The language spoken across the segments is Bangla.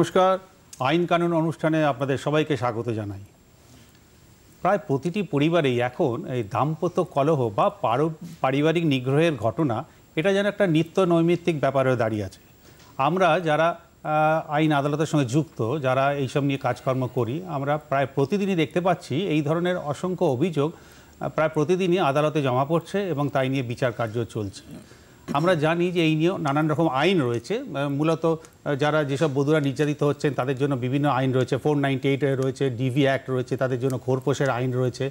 নমস্কার আইন কানুন অনুষ্ঠানে আপনাদের সবাইকে স্বাগত জানাই প্রায় প্রতিটি পরিবারেই এখন এই দাম্পত্য কলহ বা পারিবারিক নিগ্রহের ঘটনা এটা যেন একটা নিত্য নৈমিত্তিক ব্যাপার হয়ে দাঁড়িয়ে আছে আমরা যারা আইন আদালতের সঙ্গে যুক্ত যারা এইসব নিয়ে কাজকর্ম করি আমরা প্রায় প্রতিদিনই দেখতে পাচ্ছি এই ধরনের অসংখ্য অভিযোগ প্রায় প্রতিদিনই আদালতে জমা পড়ছে এবং তাই নিয়ে বিচার কার্য চলছে আমরা জানি যে এই নিয়েও নানান রকম আইন রয়েছে মূলত যারা যেসব বধুরা নির্যাতিত হচ্ছেন তাদের জন্য বিভিন্ন আইন রয়েছে ফোর নাইনটি এইট রয়েছে ডিভি অ্যাক্ট রয়েছে তাদের জন্য ঘোরপোষের আইন রয়েছে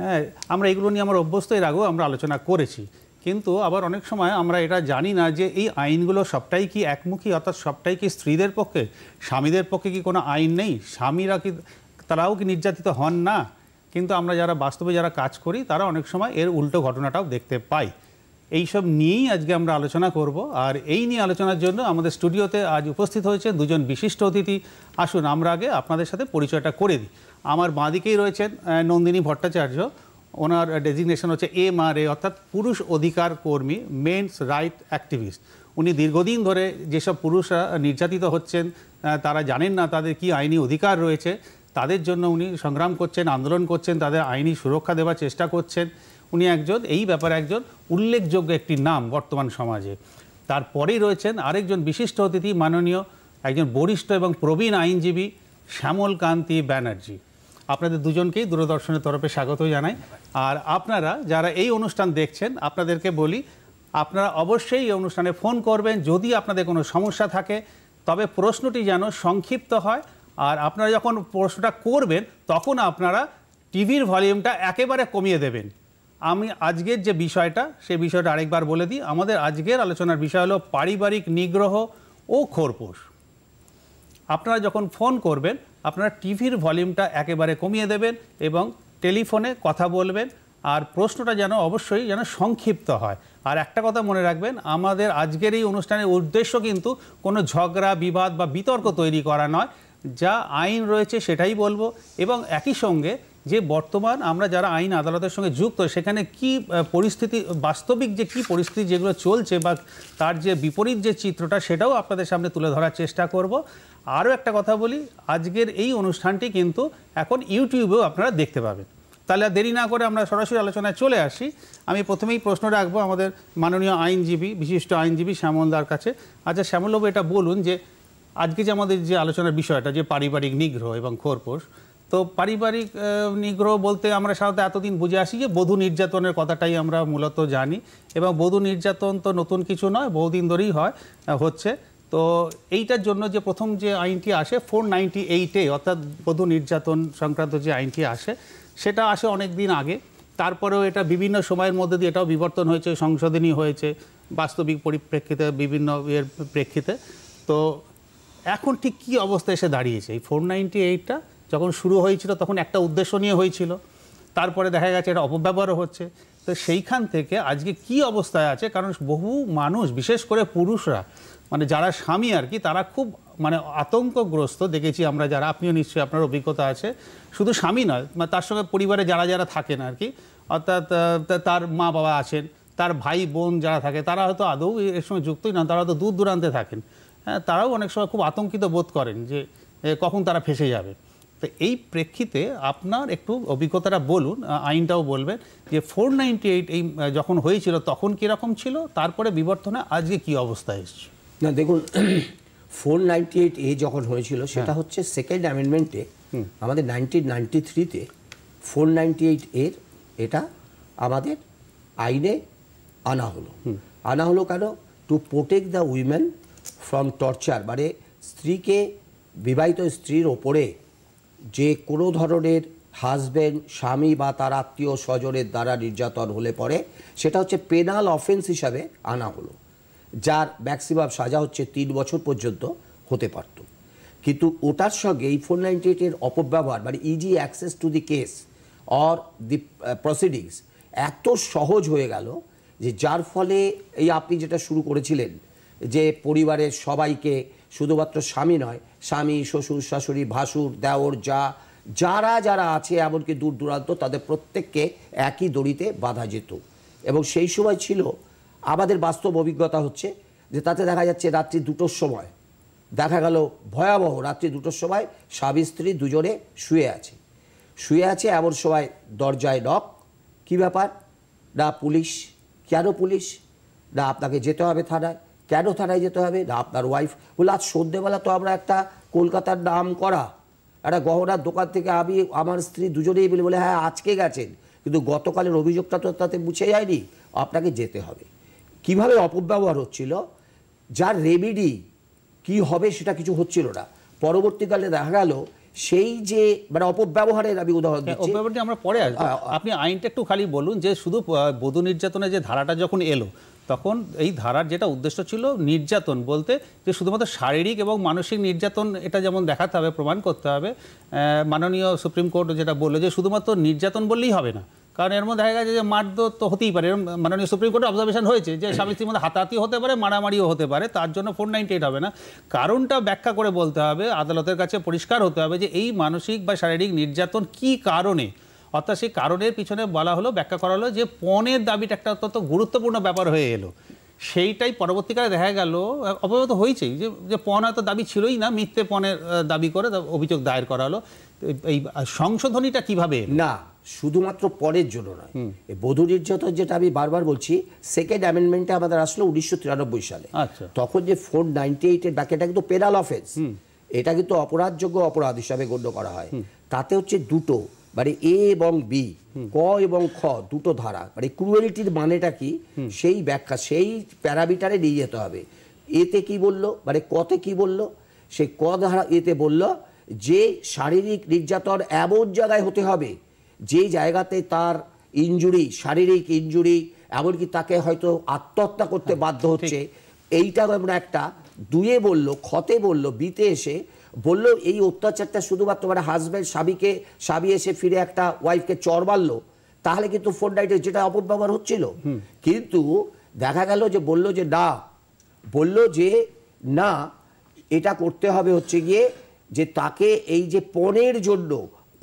হ্যাঁ আমরা এগুলো নিয়ে আমার অভ্যস্ত এর আগেও আমরা আলোচনা করেছি কিন্তু আবার অনেক সময় আমরা এটা জানি না যে এই আইনগুলো সবটাই কি একমুখী অর্থাৎ সবটাই কি স্ত্রীদের পক্ষে স্বামীদের পক্ষে কি কোনো আইন নেই স্বামীরা কি তারাও কি নির্যাতিত হন না কিন্তু আমরা যারা বাস্তবে যারা কাজ করি তারা অনেক সময় এর উল্টো ঘটনাটাও দেখতে পাই এই সব নিয়েই আজকে আমরা আলোচনা করব আর এই নিয়ে আলোচনার জন্য আমাদের স্টুডিওতে আজ উপস্থিত হয়েছে দুজন বিশিষ্ট অতিথি আসুন আমরা আগে আপনাদের সাথে পরিচয়টা করে দিই আমার বাঁদিকেই রয়েছেন নন্দিনী ভট্টাচার্য ওনার ডেজিগনেশন হচ্ছে এম আর এ অর্থাৎ পুরুষ অধিকার কর্মী মেনস রাইট অ্যাক্টিভিস্ট উনি দীর্ঘদিন ধরে যেসব পুরুষরা নির্যাতিত হচ্ছেন তারা জানেন না তাদের কি আইনি অধিকার রয়েছে তাদের জন্য উনি সংগ্রাম করছেন আন্দোলন করছেন তাদের আইনি সুরক্ষা দেওয়ার চেষ্টা করছেন উনি একজন এই ব্যাপারে একজন উল্লেখযোগ্য একটি নাম বর্তমান সমাজে তারপরেই রয়েছেন আরেকজন বিশিষ্ট অতিথি মাননীয় একজন বরিষ্ঠ এবং প্রবীণ আইনজীবী শ্যামলকান্তি ব্যানার্জি আপনাদের দুজনকেই দূরদর্শনের তরফে স্বাগত জানাই আর আপনারা যারা এই অনুষ্ঠান দেখছেন আপনাদেরকে বলি আপনারা অবশ্যই এই অনুষ্ঠানে ফোন করবেন যদি আপনাদের কোনো সমস্যা থাকে তবে প্রশ্নটি যেন সংক্ষিপ্ত হয় আর আপনারা যখন প্রশ্নটা করবেন তখন আপনারা টিভির ভলিউমটা একেবারে কমিয়ে দেবেন আমি আজকের যে বিষয়টা সে বিষয়টা আরেকবার বলে দিই আমাদের আজকের আলোচনার বিষয় হলো পারিবারিক নিগ্রহ ও খোরপোষ আপনারা যখন ফোন করবেন আপনারা টিভির ভলিউমটা একেবারে কমিয়ে দেবেন এবং টেলিফোনে কথা বলবেন আর প্রশ্নটা যেন অবশ্যই যেন সংক্ষিপ্ত হয় আর একটা কথা মনে রাখবেন আমাদের আজকের এই অনুষ্ঠানের উদ্দেশ্য কিন্তু কোনো ঝগড়া বিবাদ বা বিতর্ক তৈরি করা নয় যা আইন রয়েছে সেটাই বলবো এবং একই সঙ্গে যে বর্তমান আমরা যারা আইন আদালতের সঙ্গে যুক্ত সেখানে কি পরিস্থিতি বাস্তবিক যে কি পরিস্থিতি যেগুলো চলছে বা তার যে বিপরীত যে চিত্রটা সেটাও আপনাদের সামনে তুলে ধরার চেষ্টা করব আরও একটা কথা বলি আজকের এই অনুষ্ঠানটি কিন্তু এখন ইউটিউবেও আপনারা দেখতে পাবেন তাহলে দেরি না করে আমরা সরাসরি আলোচনায় চলে আসি আমি প্রথমেই প্রশ্ন রাখবো আমাদের মাননীয় আইনজীবী বিশিষ্ট আইনজীবী শ্যামলদার কাছে আচ্ছা শ্যামলবাবু এটা বলুন যে আজকে যে আমাদের যে আলোচনার বিষয়টা যে পারিবারিক নিগ্রহ এবং খোরপোষ তো পারিবারিক নিগ্রহ বলতে আমরা সাধারণত এতদিন বুঝে আসি যে বধূ নির্যাতনের কথাটাই আমরা মূলত জানি এবং বধূ নির্যাতন তো নতুন কিছু নয় বহুদিন ধরেই হয় হচ্ছে তো এইটার জন্য যে প্রথম যে আইনটি আসে ফোর নাইনটি এইটে অর্থাৎ বধূ নির্যাতন সংক্রান্ত যে আইনটি আসে সেটা আসে অনেক দিন আগে তারপরেও এটা বিভিন্ন সময়ের মধ্যে দিয়ে এটাও বিবর্তন হয়েছে সংশোধনী হয়েছে বাস্তবিক পরিপ্রেক্ষিতে বিভিন্ন ইয়ের প্রেক্ষিতে তো এখন ঠিক কী অবস্থা এসে দাঁড়িয়েছে এই ফোর নাইনটি এইটটা যখন শুরু হয়েছিল তখন একটা উদ্দেশ্য নিয়ে হয়েছিল তারপরে দেখা গেছে এটা অপব্যবহারও হচ্ছে তো সেইখান থেকে আজকে কি অবস্থায় আছে কারণ বহু মানুষ বিশেষ করে পুরুষরা মানে যারা স্বামী আর কি তারা খুব মানে আতঙ্কগ্রস্ত দেখেছি আমরা যারা আপনিও নিশ্চয়ই আপনার অভিজ্ঞতা আছে শুধু স্বামী নয় মানে তার সঙ্গে পরিবারে যারা যারা থাকেন আর কি অর্থাৎ তার মা বাবা আছেন তার ভাই বোন যারা থাকে তারা হয়তো আদৌ এর সঙ্গে যুক্তই না তারা হয়তো দূর দূরান্তে থাকেন হ্যাঁ তারাও অনেক সময় খুব আতঙ্কিত বোধ করেন যে কখন তারা ফেসে যাবে তো এই প্রেক্ষিতে আপনার একটু অভিজ্ঞতাটা বলুন আইনটাও বলবেন যে ফোর এইট এই যখন হয়েছিল তখন কীরকম ছিল তারপরে বিবর্তনে আজকে কি অবস্থা এসছে না দেখুন ফোর এইট এ যখন হয়েছিল হ্যাঁ। সেটা হচ্ছে সেকেন্ড অ্যামেন্ডমেন্টে আমাদের নাইনটিন নাইনটি থ্রিতে ফোর এইট এর এটা আমাদের আইনে আনা হলো আনা হলো কেন to protect the women from torture মানে স্ত্রীকে বিবাহিত স্ত্রীর ওপরে যে কোনো ধরনের হাজব্যান্ড স্বামী বা তার আত্মীয় স্বজনের দ্বারা নির্যাতন হলে পরে সেটা হচ্ছে পেনাল অফেন্স হিসাবে আনা হলো যার ম্যাক্সিমাম সাজা হচ্ছে তিন বছর পর্যন্ত হতে পারত কিন্তু ওটার সঙ্গে এই ফোর নাইনটি এইটের অপব্যবহার মানে easy access to the case or the proceedings এত সহজ হয়ে গেল যে যার ফলে এই আপনি যেটা শুরু করেছিলেন যে পরিবারের সবাইকে শুধুমাত্র স্বামী নয় স্বামী শ্বশুর শাশুড়ি ভাসুর দেওর যা যারা যারা আছে এমনকি দূর দূরান্ত তাদের প্রত্যেককে একই দড়িতে বাধা যেত এবং সেই সময় ছিল আমাদের বাস্তব অভিজ্ঞতা হচ্ছে যে তাতে দেখা যাচ্ছে রাত্রি দুটোর সময় দেখা গেল ভয়াবহ রাত্রি দুটোর সময় স্বামী স্ত্রী দুজনে শুয়ে আছে শুয়ে আছে এমন সময় দরজায় নক কি ব্যাপার না পুলিশ কেন পুলিশ না আপনাকে যেতে হবে থানায় কেন থানায় যেতে হবে না আপনার ওয়াইফ বলে আজ সন্ধ্যেবেলা তো আমরা একটা কলকাতার নাম করা একটা গহনার দোকান থেকে আমি আমার স্ত্রী দুজনেই বলি বলে হ্যাঁ আজকে গেছেন কিন্তু গতকালের অভিযোগটা তো তাতে মুছে যায়নি আপনাকে যেতে হবে কিভাবে অপব্যবহার হচ্ছিল যার রেমিডি কি হবে সেটা কিছু হচ্ছিল না পরবর্তীকালে দেখা গেল সেই যে মানে অপব্যবহারের আমি উদাহরণ হ্যাঁ, অপব্যবহারটি আমরা পরে আসবো হ্যাঁ, আপনি আইনটা একটু খালি বলুন যে শুধু বধু নির্যাতনের যে ধারাটা যখন এলো তখন এই ধারার যেটা উদ্দেশ্য ছিল নির্যাতন বলতে যে শুধুমাত্র শারীরিক এবং মানসিক নির্যাতন এটা যেমন দেখাতে হবে প্রমাণ করতে হবে মাননীয় সুপ্রিম কোর্ট যেটা বললো যে শুধুমাত্র নির্যাতন বললেই হবে না কারণ এর মধ্যে দেখা গেছে যে মারধর তো হতেই পারে মাননীয় সুপ্রিম কোর্টে অবজারভেশন হয়েছে যে স্বামী স্ত্রীর মধ্যে হাতাহাতি হতে পারে মারামারিও হতে পারে তার জন্য ফোর নাইনটি এইট হবে না কারণটা ব্যাখ্যা করে বলতে হবে আদালতের কাছে পরিষ্কার হতে হবে যে এই মানসিক বা শারীরিক নির্যাতন কি কারণে অর্থাৎ সেই কারণের পিছনে বলা হলো ব্যাখ্যা করা হলো যে পণের দাবিটা একটা অত্যন্ত গুরুত্বপূর্ণ ব্যাপার হয়ে এলো সেইটাই পরবর্তীকালে দেখা গেল অপব্যবহৃত হয়েছেই যে যে পণ হয়তো দাবি ছিলই না মিথ্যে পণের দাবি করে অভিযোগ দায়ের করা হলো এই সংশোধনীটা কিভাবে না শুধুমাত্র পরের জন্য নয় বধু নির্যাতন যেটা আমি বারবার বলছি সেকেন্ড অ্যামেন্ডমেন্টে আমাদের আসলো উনিশশো তিরানব্বই সালে আচ্ছা। তখন যে ফোর নাইনটি এইটের ব্যাক এটা কিন্তু পেনাল অফেন্স এটা কিন্তু অপরাধযোগ্য অপরাধ হিসাবে গণ্য করা হয় তাতে হচ্ছে দুটো মানে এ এবং বি ক এবং খ দুটো ধারা মানে ক্রুয়েলিটির মানেটা কি সেই ব্যাখ্যা সেই প্যারামিটারে নিয়ে যেতে হবে এতে কি বলল মানে কতে কি বলল সে ক ধারা এতে বলল যে শারীরিক নির্যাতন এমন জায়গায় হতে হবে যে জায়গাতে তার ইঞ্জুরি শারীরিক ইঞ্জুরি এমনকি তাকে হয়তো আত্মহত্যা করতে হ্যাঁ, বাধ্য হচ্ছে এইটা আমরা একটা দুয়ে বলল খতে বলল বিতে এসে বললো এই অত্যাচারটা শুধুমাত্র মানে হাজব্যান্ড স্বামীকে স্বামী এসে ফিরে একটা ওয়াইফকে চর বাড়লো তাহলে কিন্তু ফোর নাইটে যেটা অপব্যবহার হচ্ছিল কিন্তু দেখা গেল যে বলল যে না বলল যে না এটা করতে হবে হচ্ছে গিয়ে যে তাকে এই যে পণের জন্য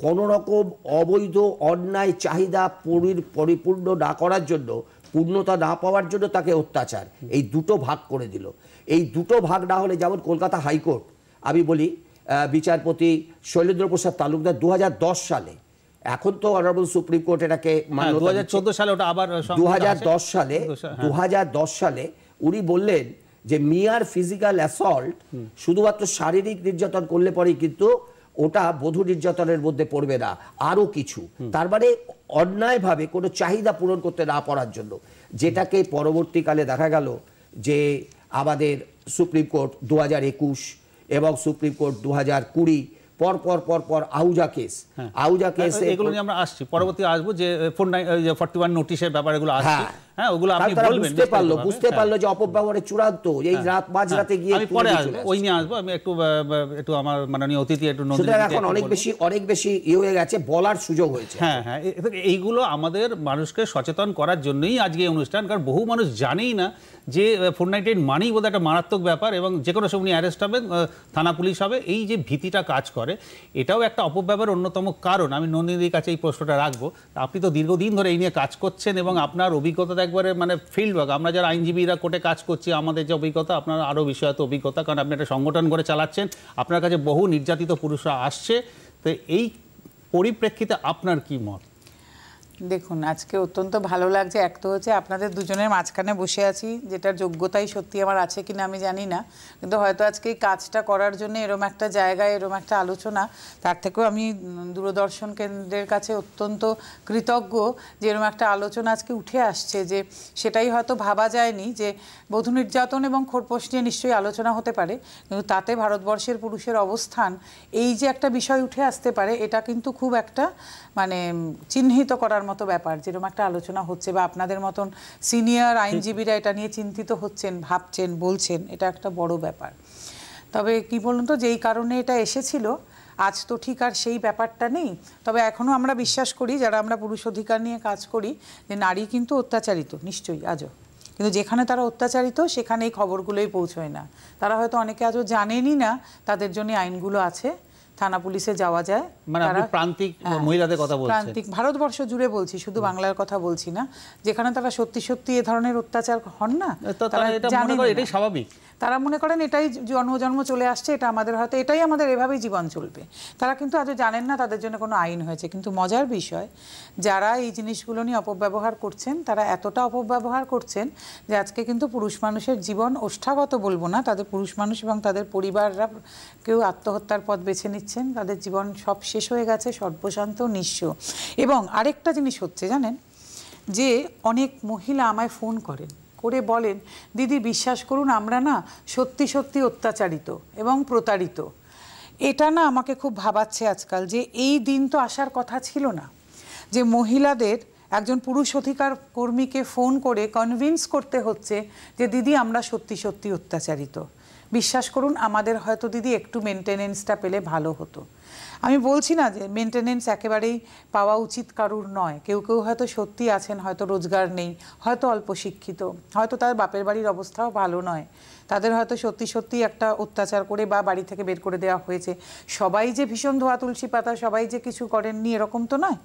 কোনো রকম অবৈধ অন্যায় চাহিদা পরিপূর্ণ না করার জন্য পূর্ণতা না পাওয়ার জন্য তাকে অত্যাচার এই দুটো ভাগ করে দিল এই দুটো ভাগ না হলে যেমন কলকাতা হাইকোর্ট আমি বলি বিচারপতি শৈলেন্দ্র প্রসাদ তালুকদার দু সালে এখন তো অনারেবল সুপ্রিম কোর্ট এটাকে হ্যাঁ, দু সালে ওটা আবার দু সালে দু হ্যাঁ। সালে উনি বললেন যে মিয়ার ফিজিক্যাল অ্যাসল্ট শুধুমাত্র শারীরিক নির্যাতন করলে পরেই কিন্তু ওটা বধূ নির্যাতনের মধ্যে পড়বে না আরও কিছু তার মানে অন্যায়ভাবে কোনো চাহিদা পূরণ করতে না পারার জন্য যেটাকে পরবর্তীকালে দেখা গেল যে আমাদের সুপ্রিম কোর্ট দু হাজার একুশ এবং সুপ্রিম কোর্ট দু হাজার কুড়ি পরপর পরপর আউজা কেস হ্যাঁ। আউজা কেস এগুলো নিয়ে আমরা আসছি পরবর্তী আসবো যে ফোর নাইন ফর্টি ওয়ান নোটিশের ব্যাপারগুলো আসছে হ্যাঁ। হ্যাঁ ওগুলো আপনি বলবেন বুঝতে পারলো বুঝতে হ্যাঁ। পারলো যে অপব্যবহারের চূড়ান্ত এই হ্যাঁ। রাত মাঝরাতে গিয়ে আমি পরে আসবো ওই নিয়ে আসবো আমি একটু একটু আমার মাননীয় অতিথি একটু সুতরাং এখন অনেক বেশি অনেক বেশি ইয়ে হয়ে গেছে বলার সুযোগ হয়েছে হ্যাঁ হ্যাঁ এইগুলো আমাদের মানুষকে সচেতন করার জন্যই আজকে অনুষ্ঠান কারণ বহু মানুষ জানেই না যে ফোর নাইট এইট মানেই বোধ একটা মারাত্মক ব্যাপার এবং যে কোনো সময় অ্যারেস্ট হবে থানা পুলিশ হবে এই যে ভীতিটা কাজ করে এটাও একটা অপব্যবহার অন্যতম কারণ আমি নন্দিনীর কাছে এই প্রশ্নটা রাখবো আপনি তো দীর্ঘদিন ধরে এই নিয়ে কাজ করছেন এবং আপনার অভিজ্ঞতা একবারে মানে ফিল্ড ওয়ার্ক আমরা যারা আইনজীবীরা কোর্টে কাজ করছি আমাদের যে অভিজ্ঞতা আপনার আরও বিষয়ত অভিজ্ঞতা কারণ আপনি একটা সংগঠন করে চালাচ্ছেন আপনার কাছে বহু নির্যাতিত পুরুষরা আসছে তো এই পরিপ্রেক্ষিতে আপনার কি মত দেখুন আজকে অত্যন্ত ভালো লাগছে এক তো হচ্ছে আপনাদের দুজনের মাঝখানে বসে আছি যেটার যোগ্যতাই সত্যি আমার আছে কিনা আমি জানি না কিন্তু হয়তো আজকে এই কাজটা করার জন্য এরম একটা জায়গায় এরম একটা আলোচনা তার থেকেও আমি দূরদর্শন কেন্দ্রের কাছে অত্যন্ত কৃতজ্ঞ যে এরম একটা আলোচনা আজকে উঠে আসছে যে সেটাই হয়তো ভাবা যায়নি যে বধূ নির্যাতন এবং খোরপোশ নিয়ে নিশ্চয়ই আলোচনা হতে পারে কিন্তু তাতে ভারতবর্ষের পুরুষের অবস্থান এই যে একটা বিষয় উঠে আসতে পারে এটা কিন্তু খুব একটা মানে চিহ্নিত করার মতো মতো ব্যাপার যেরকম একটা আলোচনা হচ্ছে বা আপনাদের মতন সিনিয়র আইনজীবীরা এটা নিয়ে চিন্তিত হচ্ছেন ভাবছেন বলছেন এটা একটা বড় ব্যাপার তবে কি বলুন তো যেই কারণে এটা এসেছিল আজ তো ঠিক আর সেই ব্যাপারটা নেই তবে এখনও আমরা বিশ্বাস করি যারা আমরা পুরুষ অধিকার নিয়ে কাজ করি যে নারী কিন্তু অত্যাচারিত নিশ্চয়ই আজও কিন্তু যেখানে তারা অত্যাচারিত সেখানে এই খবরগুলোই পৌঁছয় না তারা হয়তো অনেকে আজও জানেনই না তাদের জন্য আইনগুলো আছে থানা পুলিশে যাওয়া যায় মানে আপনি প্রান্তিক হ্যাঁ, হ্যাঁ। মহিলাদের কথা বলছি প্রান্তিক ভারতবর্ষ জুড়ে বলছি শুধু বাংলার কথা বলছি না যেখানে তারা সত্যি সত্যি এ ধরনের অত্যাচার হন না তারা এটা মনে করে এটাই স্বাভাবিক তারা মনে করেন এটাই জন্মজন্ম চলে আসছে এটা আমাদের হয়তো এটাই আমাদের এভাবেই জীবন চলবে তারা কিন্তু আজও জানেন না তাদের জন্য কোনো আইন হয়েছে কিন্তু মজার বিষয় যারা এই জিনিসগুলো নিয়ে অপব্যবহার করছেন তারা এতটা অপব্যবহার করছেন যে আজকে কিন্তু পুরুষ মানুষের জীবন ওষ্ঠাগত বলবো না তাদের পুরুষ মানুষ এবং তাদের পরিবাররা কেউ আত্মহত্যার পথ বেছে নিচ্ছেন তাদের জীবন সব শেষ হয়ে গেছে সর্বশান্ত নিঃস্ব এবং আরেকটা জিনিস হচ্ছে জানেন যে অনেক মহিলা আমায় ফোন করেন করে বলেন দিদি বিশ্বাস করুন আমরা না সত্যি সত্যি অত্যাচারিত এবং প্রতারিত এটা না আমাকে খুব ভাবাচ্ছে আজকাল যে এই দিন তো আসার কথা ছিল না যে মহিলাদের একজন পুরুষ অধিকার কর্মীকে ফোন করে কনভিন্স করতে হচ্ছে যে দিদি আমরা সত্যি সত্যি অত্যাচারিত বিশ্বাস করুন আমাদের হয়তো দিদি একটু মেনটেনেন্সটা পেলে ভালো হতো আমি বলছি না যে মেনটেনেন্স একেবারেই পাওয়া উচিত কারুর নয় কেউ কেউ হয়তো সত্যি আছেন হয়তো রোজগার নেই হয়তো অল্প শিক্ষিত হয়তো তার বাপের বাড়ির অবস্থাও ভালো নয় তাদের হয়তো সত্যি সত্যি একটা অত্যাচার করে বা বাড়ি থেকে বের করে দেওয়া হয়েছে সবাই যে ভীষণ ধোয়া তুলসী পাতা সবাই যে কিছু করেননি এরকম তো নয়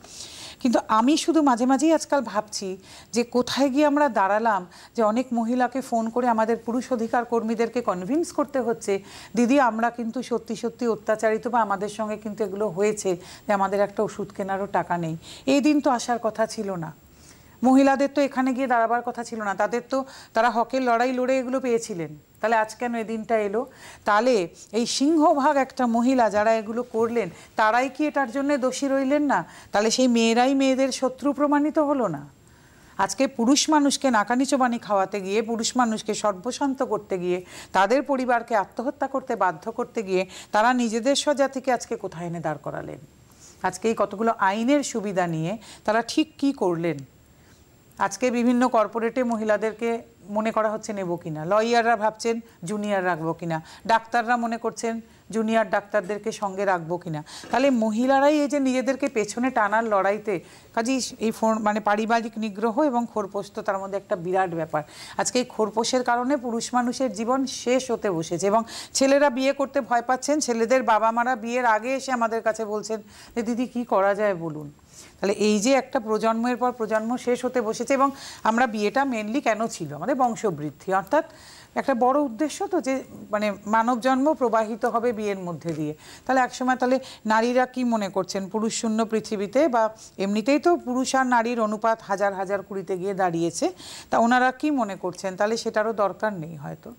কিন্তু আমি শুধু মাঝে মাঝেই আজকাল ভাবছি যে কোথায় গিয়ে আমরা দাঁড়ালাম যে অনেক মহিলাকে ফোন করে আমাদের পুরুষ অধিকার কর্মীদেরকে কনভিন্স করতে হচ্ছে দিদি আমরা কিন্তু সত্যি সত্যি অত্যাচারিত বা আমাদের সঙ্গে কিন্তু এগুলো হয়েছে যে আমাদের একটা ওষুধ কেনারও টাকা নেই এই দিন তো আসার কথা ছিল না মহিলাদের তো এখানে গিয়ে দাঁড়াবার কথা ছিল না তাদের তো তারা হকের লড়াই লড়ে এগুলো পেয়েছিলেন তাহলে আজ কেন এই দিনটা এলো তাহলে এই সিংহভাগ একটা মহিলা যারা এগুলো করলেন তারাই কি এটার জন্য দোষী রইলেন না তাহলে সেই মেয়েরাই মেয়েদের শত্রু প্রমাণিত হলো না আজকে পুরুষ মানুষকে নাকানিচবানি খাওয়াতে গিয়ে পুরুষ মানুষকে সর্বশান্ত করতে গিয়ে তাদের পরিবারকে আত্মহত্যা করতে বাধ্য করতে গিয়ে তারা নিজেদের স্বজাতিকে আজকে কোথায় এনে দাঁড় করালেন আজকে এই কতগুলো আইনের সুবিধা নিয়ে তারা ঠিক কি করলেন আজকে বিভিন্ন কর্পোরেটে মহিলাদেরকে মনে করা হচ্ছে নেব কিনা লয়াররা ভাবছেন জুনিয়র রাখবো কিনা ডাক্তাররা মনে করছেন জুনিয়র ডাক্তারদেরকে সঙ্গে রাখবো কিনা তাহলে মহিলারাই এই যে নিজেদেরকে পেছনে টানার লড়াইতে কাজে এই ফোন মানে পারিবারিক নিগ্রহ এবং খোরপোষ তো তার মধ্যে একটা বিরাট ব্যাপার আজকে এই খোরপোষের কারণে পুরুষ মানুষের জীবন শেষ হতে বসেছে এবং ছেলেরা বিয়ে করতে ভয় পাচ্ছেন ছেলেদের বাবা মারা বিয়ের আগে এসে আমাদের কাছে বলছেন যে দিদি কি করা যায় বলুন তাহলে এই যে একটা প্রজন্মের পর প্রজন্ম শেষ হতে বসেছে এবং আমরা বিয়েটা মেনলি কেন ছিল আমাদের বংশবৃদ্ধি অর্থাৎ একটা বড় উদ্দেশ্য তো যে মানে মানব জন্ম প্রবাহিত হবে বিয়ের মধ্যে দিয়ে তাহলে একসময় তাহলে নারীরা কি মনে করছেন পুরুষ শূন্য পৃথিবীতে বা এমনিতেই তো পুরুষ আর নারীর অনুপাত হাজার হাজার কুড়িতে গিয়ে দাঁড়িয়েছে তা ওনারা কি মনে করছেন তাহলে সেটারও দরকার নেই হয়তো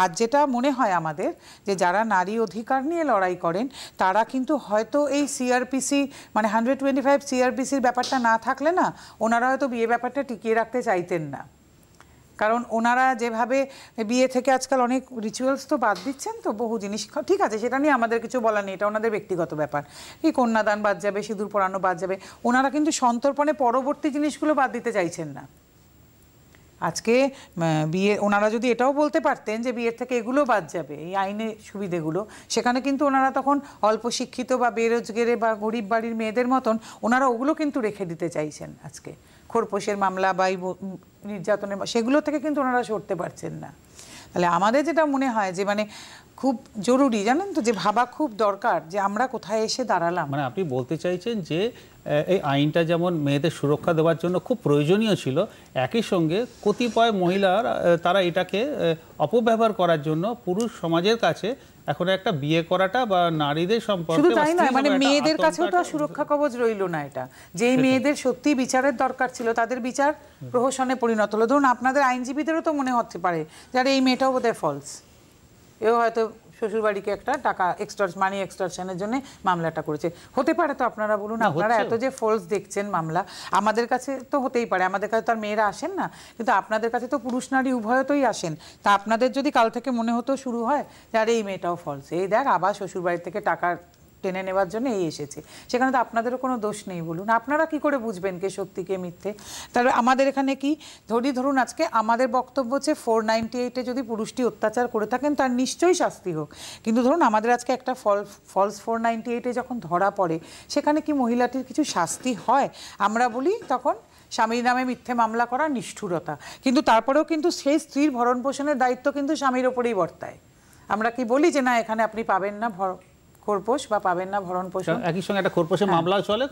আর যেটা মনে হয় আমাদের যে যারা নারী অধিকার নিয়ে লড়াই করেন তারা কিন্তু হয়তো এই সিআরপিসি মানে হান্ড্রেড টোয়েন্টি ফাইভ বিসির ব্যাপারটা না থাকলে না ওনারা হয়তো বিয়ে ব্যাপারটা টিকিয়ে রাখতে চাইতেন না কারণ ওনারা যেভাবে বিয়ে থেকে আজকাল অনেক রিচুয়ালস তো বাদ দিচ্ছেন তো বহু জিনিস ঠিক আছে সেটা নিয়ে আমাদের কিছু বলা নেই এটা ওনাদের ব্যক্তিগত ব্যাপার কি কন্যাদান বাদ যাবে সিঁদুর পড়ানো বাদ যাবে ওনারা কিন্তু সন্তর্পণে পরবর্তী জিনিসগুলো বাদ দিতে চাইছেন না আজকে বিয়ে ওনারা যদি এটাও বলতে পারতেন যে বিয়ের থেকে এগুলো বাদ যাবে এই আইনে সুবিধেগুলো সেখানে কিন্তু ওনারা তখন অল্প শিক্ষিত বা বেরোজগেরে বা গরিব বাড়ির মেয়েদের মতন ওনারা ওগুলো কিন্তু রেখে দিতে চাইছেন আজকে খোরপোশের মামলা বা নির্যাতনের সেগুলো থেকে কিন্তু ওনারা সরতে পারছেন না তাহলে আমাদের যেটা মনে হয় যে মানে খুব জরুরি জানেন তো যে ভাবা খুব দরকার যে আমরা কোথায় এসে দাঁড়ালাম মানে আপনি বলতে চাইছেন যে এই আইনটা যেমন মেয়েদের সুরক্ষা দেওয়ার জন্য খুব প্রয়োজনীয় ছিল একই সঙ্গে কতিপয় মহিলার তারা এটাকে অপব্যবহার করার জন্য পুরুষ সমাজের কাছে এখন একটা বিয়ে করাটা বা নারীদের সম্পর্কে তাই মানে মেয়েদের কাছেও তো সুরক্ষা কবচ রইল না এটা যেই মেয়েদের সত্যি বিচারের দরকার ছিল তাদের বিচার প্রহসনে পরিণত হলো ধরুন আপনাদের আইনজীবীদেরও তো মনে হতে পারে যারা এই মেয়েটাও বোধহয় ফলস এও হয়তো শ্বশুরবাড়িকে একটা টাকা এক্সটর্স মানি এক্সটর্শনের জন্য মামলাটা করেছে হতে পারে তো আপনারা বলুন আপনারা এত যে ফলস দেখছেন মামলা আমাদের কাছে তো হতেই পারে আমাদের কাছে তো আর মেয়েরা আসেন না কিন্তু আপনাদের কাছে তো পুরুষ নারী উভয়তই আসেন তা আপনাদের যদি কাল থেকে মনে হতো শুরু হয় যে আর এই মেয়েটাও ফলস এই দেখ আবার শ্বশুরবাড়ি থেকে টাকার টেনে নেওয়ার জন্য এই এসেছে সেখানে তো আপনাদেরও কোনো দোষ নেই বলুন আপনারা কি করে বুঝবেন কে সত্যি কে মিথ্যে তাহলে আমাদের এখানে কি ধরি ধরুন আজকে আমাদের বক্তব্য হচ্ছে ফোর নাইনটি এইটে যদি পুরুষটি অত্যাচার করে থাকেন তার নিশ্চয়ই শাস্তি হোক কিন্তু ধরুন আমাদের আজকে একটা ফল ফলস ফোর নাইনটি এইটে যখন ধরা পড়ে সেখানে কি মহিলাটির কিছু শাস্তি হয় আমরা বলি তখন স্বামীর নামে মিথ্যে মামলা করা নিষ্ঠুরতা কিন্তু তারপরেও কিন্তু সেই স্ত্রীর ভরণ পোষণের দায়িত্ব কিন্তু স্বামীর ওপরেই বর্তায় আমরা কি বলি যে না এখানে আপনি পাবেন না বা পাবেন না ভরণ পোষণ একই সঙ্গে একটা হ্যাঁ। চলে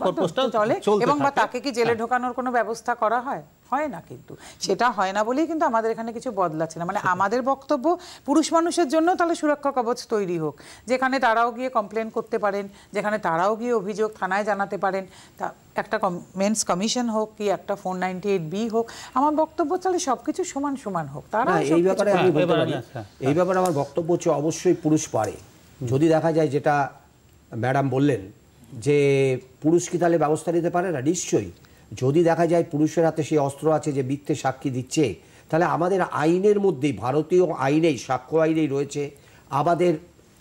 চলে এবং বা তাকে কি জেলে হ্যাঁ। ঢোকানোর কোনো ব্যবস্থা করা হয় হয় না কিন্তু সেটা হয় না বলেই কিন্তু আমাদের এখানে কিছু বদলাচ্ছে না মানে আমাদের বক্তব্য পুরুষ মানুষের জন্য তাহলে সুরক্ষা কবচ তৈরি হোক যেখানে তারাও গিয়ে কমপ্লেন করতে পারেন যেখানে তারাও গিয়ে অভিযোগ থানায় জানাতে পারেন তা একটা মেন্স কমিশন হোক কি একটা ফোর নাইনটি এইট বি হোক আমার বক্তব্য তাহলে সবকিছু সমান সমান হোক তারা এই ব্যাপারে হ্যাঁ, এই ব্যাপারে আমার বক্তব্য হচ্ছে অবশ্যই পুরুষ পারে যদি দেখা যায় যেটা ম্যাডাম বললেন যে পুরুষ কি তাহলে ব্যবস্থা নিতে পারে না নিশ্চয়ই যদি দেখা যায় পুরুষের হাতে সেই অস্ত্র আছে যে বৃত্তে সাক্ষী দিচ্ছে তাহলে আমাদের আইনের মধ্যেই ভারতীয় আইনেই সাক্ষ্য আইনেই রয়েছে আমাদের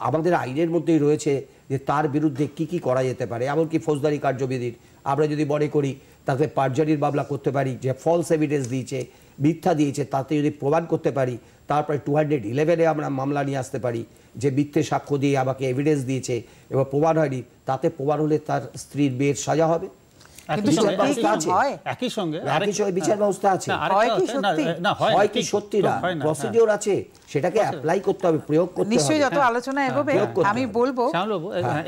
আমাদের আইনের মধ্যেই রয়েছে যে তার বিরুদ্ধে কি কি করা যেতে পারে এমনকি ফৌজদারি কার্যবিধির আমরা যদি মনে করি তাকে পার্জারির মামলা করতে পারি যে ফলস এভিডেন্স দিয়েছে মিথ্যা দিয়েছে তাতে যদি প্রমাণ করতে পারি তারপরে টু হান্ড্রেড ইলেভেনে আমরা মামলা নিয়ে আসতে পারি যে মিথ্যে সাক্ষ্য দিয়ে আমাকে এভিডেন্স দিয়েছে এবার প্রমাণ হয়নি তাতে প্রমাণ হলে তার স্ত্রীর মেয়ের সাজা হবে সেটাকে অ্যাপ্লাই করতে হবে প্রয়োগ নিশ্চয়ই হ্যাঁ, আলোচনা হ্যাঁ, বলবো হ্যাঁ।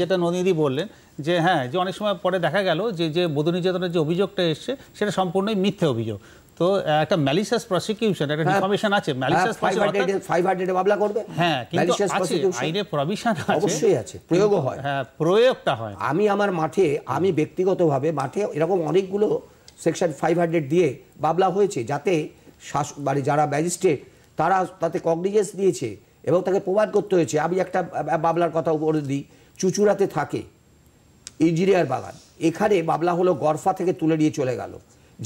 যেটা নদীদি বললেন যে হ্যাঁ যে অনেক সময় পরে দেখা গেল যে বধু নির্যাতনের যে অভিযোগটা এসছে সেটা সম্পূর্ণই মিথ্যে অভিযোগ তো একটা ম্যালিশিয়াস প্রসিকিউশন একটা ডিফরমেশন হ্যাঁ, হ্যাঁ, আছে ম্যালিশিয়াস প্রসিকিউশন 500 এ মামলা করবে হ্যাঁ কিন্তু আছে আইনে প্রভিশন আছে অবশ্যই আছে প্রয়োগও হয় হ্যাঁ প্রয়োগটা হয় আমি আমার মাঠে আমি ব্যক্তিগতভাবে মাঠে এরকম অনেকগুলো সেকশন 500 দিয়ে বাবলা হয়েছে যাতে শাসক মানে যারা ম্যাজিস্ট্রেট তারা তাতে কগনিজেন্স দিয়েছে এবং তাকে প্রমাণ করতে হয়েছে আমি একটা বাবলার কথা উপরে দিই চুচুড়াতে থাকে ইঞ্জিনিয়ার বাগান এখানে বাবলা হলো গরফা থেকে তুলে নিয়ে চলে গেল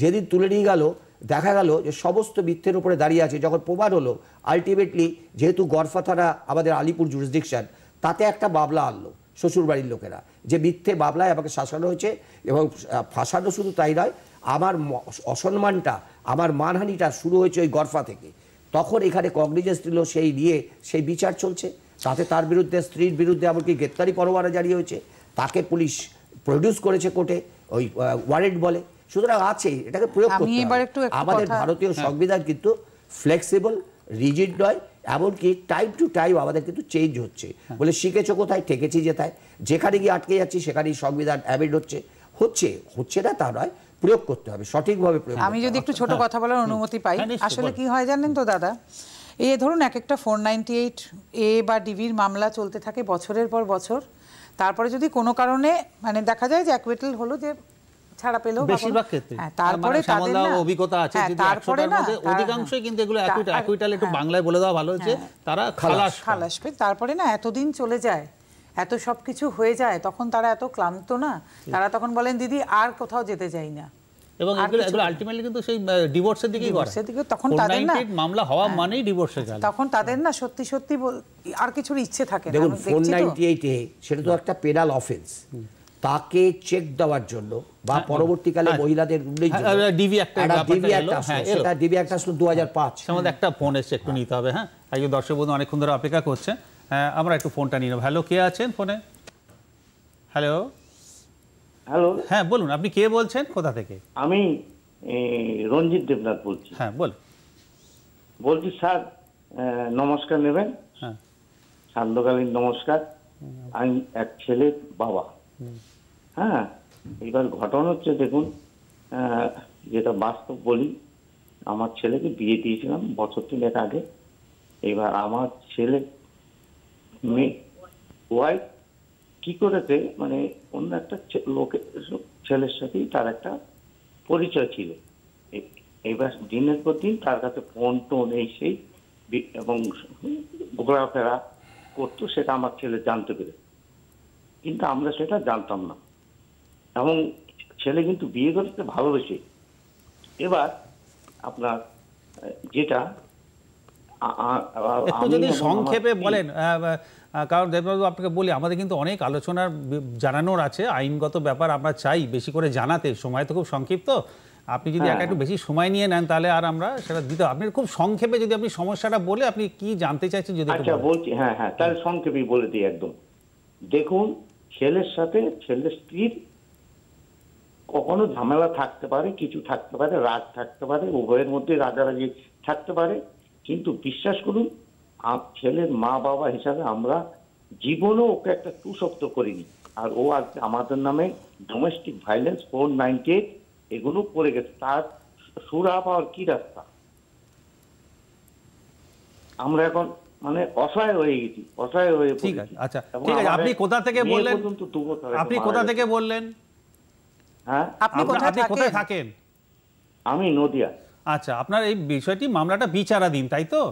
যেদিন তুলে নিয়ে গেলো দেখা গেল যে সমস্ত বৃত্তের উপরে দাঁড়িয়ে আছে যখন প্রমাণ হলো আলটিমেটলি যেহেতু গড়ফা থানা আমাদের আলিপুর জুরিসডিকশান তাতে একটা বাবলা আনলো শ্বশুরবাড়ির লোকেরা যে মিথ্যে বাবলায় আমাকে শাসানো হয়েছে এবং ফাঁসানো শুধু তাই নয় আমার অসম্মানটা আমার মানহানিটা শুরু হয়েছে ওই গড়ফা থেকে তখন এখানে কগনিজেন্স দিল সেই নিয়ে সেই বিচার চলছে তাতে তার বিরুদ্ধে স্ত্রীর বিরুদ্ধে এমনকি গ্রেপ্তারি পরোয়ানা জারি হয়েছে তাকে পুলিশ প্রডিউস করেছে কোর্টে ওই ওয়ারেন্ট বলে সুতরাং আছে এটাকে প্রয়োগ করতে আমাদের ভারতীয় হ্যাঁ। সংবিধান কিন্তু ফ্লেক্সিবল রিজিড নয় এমনকি টাইম টু টাইম আমাদের কিন্তু চেঞ্জ হচ্ছে হ্যাঁ। বলে শিখেছো কোথায় ঠেকেছি যেথায় যেখানে গিয়ে আটকে যাচ্ছি সেখানেই সংবিধান অ্যামেন্ড হচ্ছে হচ্ছে হচ্ছে না তা নয় প্রয়োগ করতে হবে সঠিকভাবে প্রয়োগ আমি যদি একটু ছোট হ্যাঁ। কথা বলার অনুমতি পাই আসলে কি হয় জানেন তো দাদা এ ধরুন এক একটা ফোর নাইনটি এইট এ বা ডিবির মামলা চলতে থাকে বছরের পর বছর তারপরে যদি কোনো কারণে মানে দেখা যায় যে অ্যাকুয়েটেল হলো যে ছাড়া পেলো বেশিরভাগ ক্ষেত্রে হ্যাঁ, মানে তারপরে তাদের অভিজ্ঞতা আছে হ্যাঁ, কিন্তু তারপরে না অধিকাংশই কিন্তু এগুলো অ্যাকুইটাল একটু হ্যাঁ। বাংলায় বলে দেওয়া ভালো হচ্ছে তারা খালাস খালাস তারপরে না এতদিন চলে যায় এত সব কিছু হয়ে যায় তখন তারা এত ক্লান্ত না তারা তখন বলেন দিদি আর কোথাও যেতে চাই না এবং এগুলো আলটিমেটলি কিন্তু সেই ডিভোর্সের দিকেই করে তখন তাদের না মামলা হওয়া মানেই ডিভোর্সে গেল তখন তাদের না সত্যি সত্যি আর কিছুর ইচ্ছে থাকে না দেখুন 498 এ সেটা তো একটা পেনাল অফেন্স তাকে চেক দেওয়ার জন্য বা হ্যাঁ, পরবর্তীকালে হ্যাঁ। মহিলাদের ডিবি হ্যাঁ, একটা দু হাজার পাঁচ একটা ফোন এসে একটু নিতে হবে হ্যাঁ একজন দর্শক বন্ধু অনেকক্ষণ ধরে অপেক্ষা করছে আমরা একটু ফোনটা নিয়ে নেব হ্যালো কে আছেন ফোনে হ্যালো হ্যালো হ্যাঁ বলুন আপনি কে বলছেন কোথা থেকে আমি রঞ্জিত দেবনাথ বলছি হ্যাঁ বল বলছি স্যার নমস্কার নেবেন হ্যাঁ সান্ধ্যকালীন নমস্কার আমি এক ছেলের বাবা হ্যাঁ এবার ঘটনা হচ্ছে দেখুন যেটা বাস্তব বলি আমার ছেলেকে বিয়ে দিয়েছিলাম বছর এক আগে এবার আমার ছেলে মেয়ে ওয়াইফ কি করেছে মানে অন্য একটা লোকের ছেলের সাথেই তার একটা পরিচয় ছিল এবার দিনের পর দিন তার কাছে ফোন টোন এই সেই এবং ঘোরাফেরা করতো সেটা আমার ছেলে জানতে পেরেছে কিন্তু আমরা সেটা জানতাম না এবং ছেলে কিন্তু বিয়ে করতে ভালোবেসে এবার আপনার যেটা যদি সংক্ষেপে বলেন কারণ দেববাবু আপনাকে বলি আমাদের কিন্তু অনেক আলোচনার জানানোর আছে আইনগত ব্যাপার আমরা চাই বেশি করে জানাতে সময় তো খুব সংক্ষিপ্ত আপনি যদি একা হ্যাঁ। একটু বেশি সময় নিয়ে নেন তাহলে আর আমরা সেটা দিতে আপনি খুব সংক্ষেপে যদি আপনি সমস্যাটা বলে আপনি কি জানতে চাইছেন যদি আচ্ছা বলছি হ্যাঁ হ্যাঁ তাহলে সংক্ষেপে বলে দিই একদম দেখুন ছেলের সাথে ছেলের স্ত্রীর কখনো ঝামেলা থাকতে পারে কিছু থাকতে পারে রাগ থাকতে পারে উভয়ের মধ্যে রাজারাজি থাকতে পারে কিন্তু বিশ্বাস করুন ছেলের মা বাবা হিসাবে আমরা জীবনও ওকে একটা সুশক্ত করিনি আর ও আজ আমাদের নামে domestic violence four ninety eight এগুলো পড়ে গেছে তার সুরা পাওয়ার কি রাস্তা আমরা এখন মানে অসহায় হয়ে গেছি অসহায় হয়ে ঠিক আছে আচ্ছা ঠিক আছে আপনি কোথা থেকে বললেন আপনি কোথা থেকে বললেন হ্যাঁ আপনি কোথায় থাকেন আমি নদিয়া আচ্ছা আপনার এই বিষয়টি মামলাটা বিচারাধীন তাই তো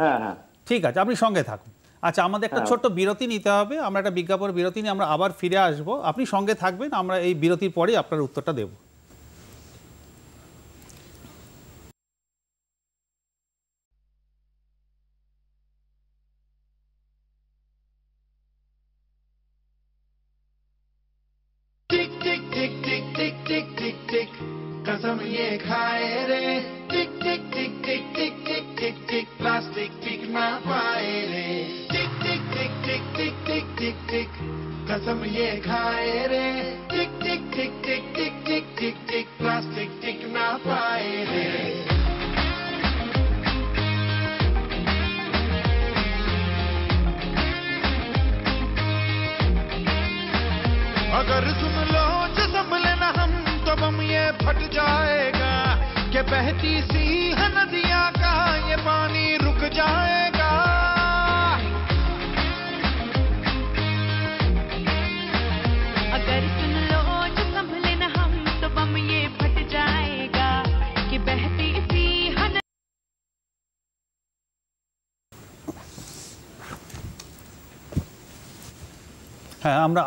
হ্যাঁ হ্যাঁ ঠিক আছে আপনি সঙ্গে থাকুন আচ্ছা আমাদের একটা হ্যাঁ। ছোট্ট বিরতি নিতে হবে আমরা একটা বিজ্ঞাপন বিরতি নিয়ে আমরা আবার ফিরে আসব আপনি সঙ্গে থাকবেন আমরা এই বিরতির পরেই আপনার উত্তরটা দেবো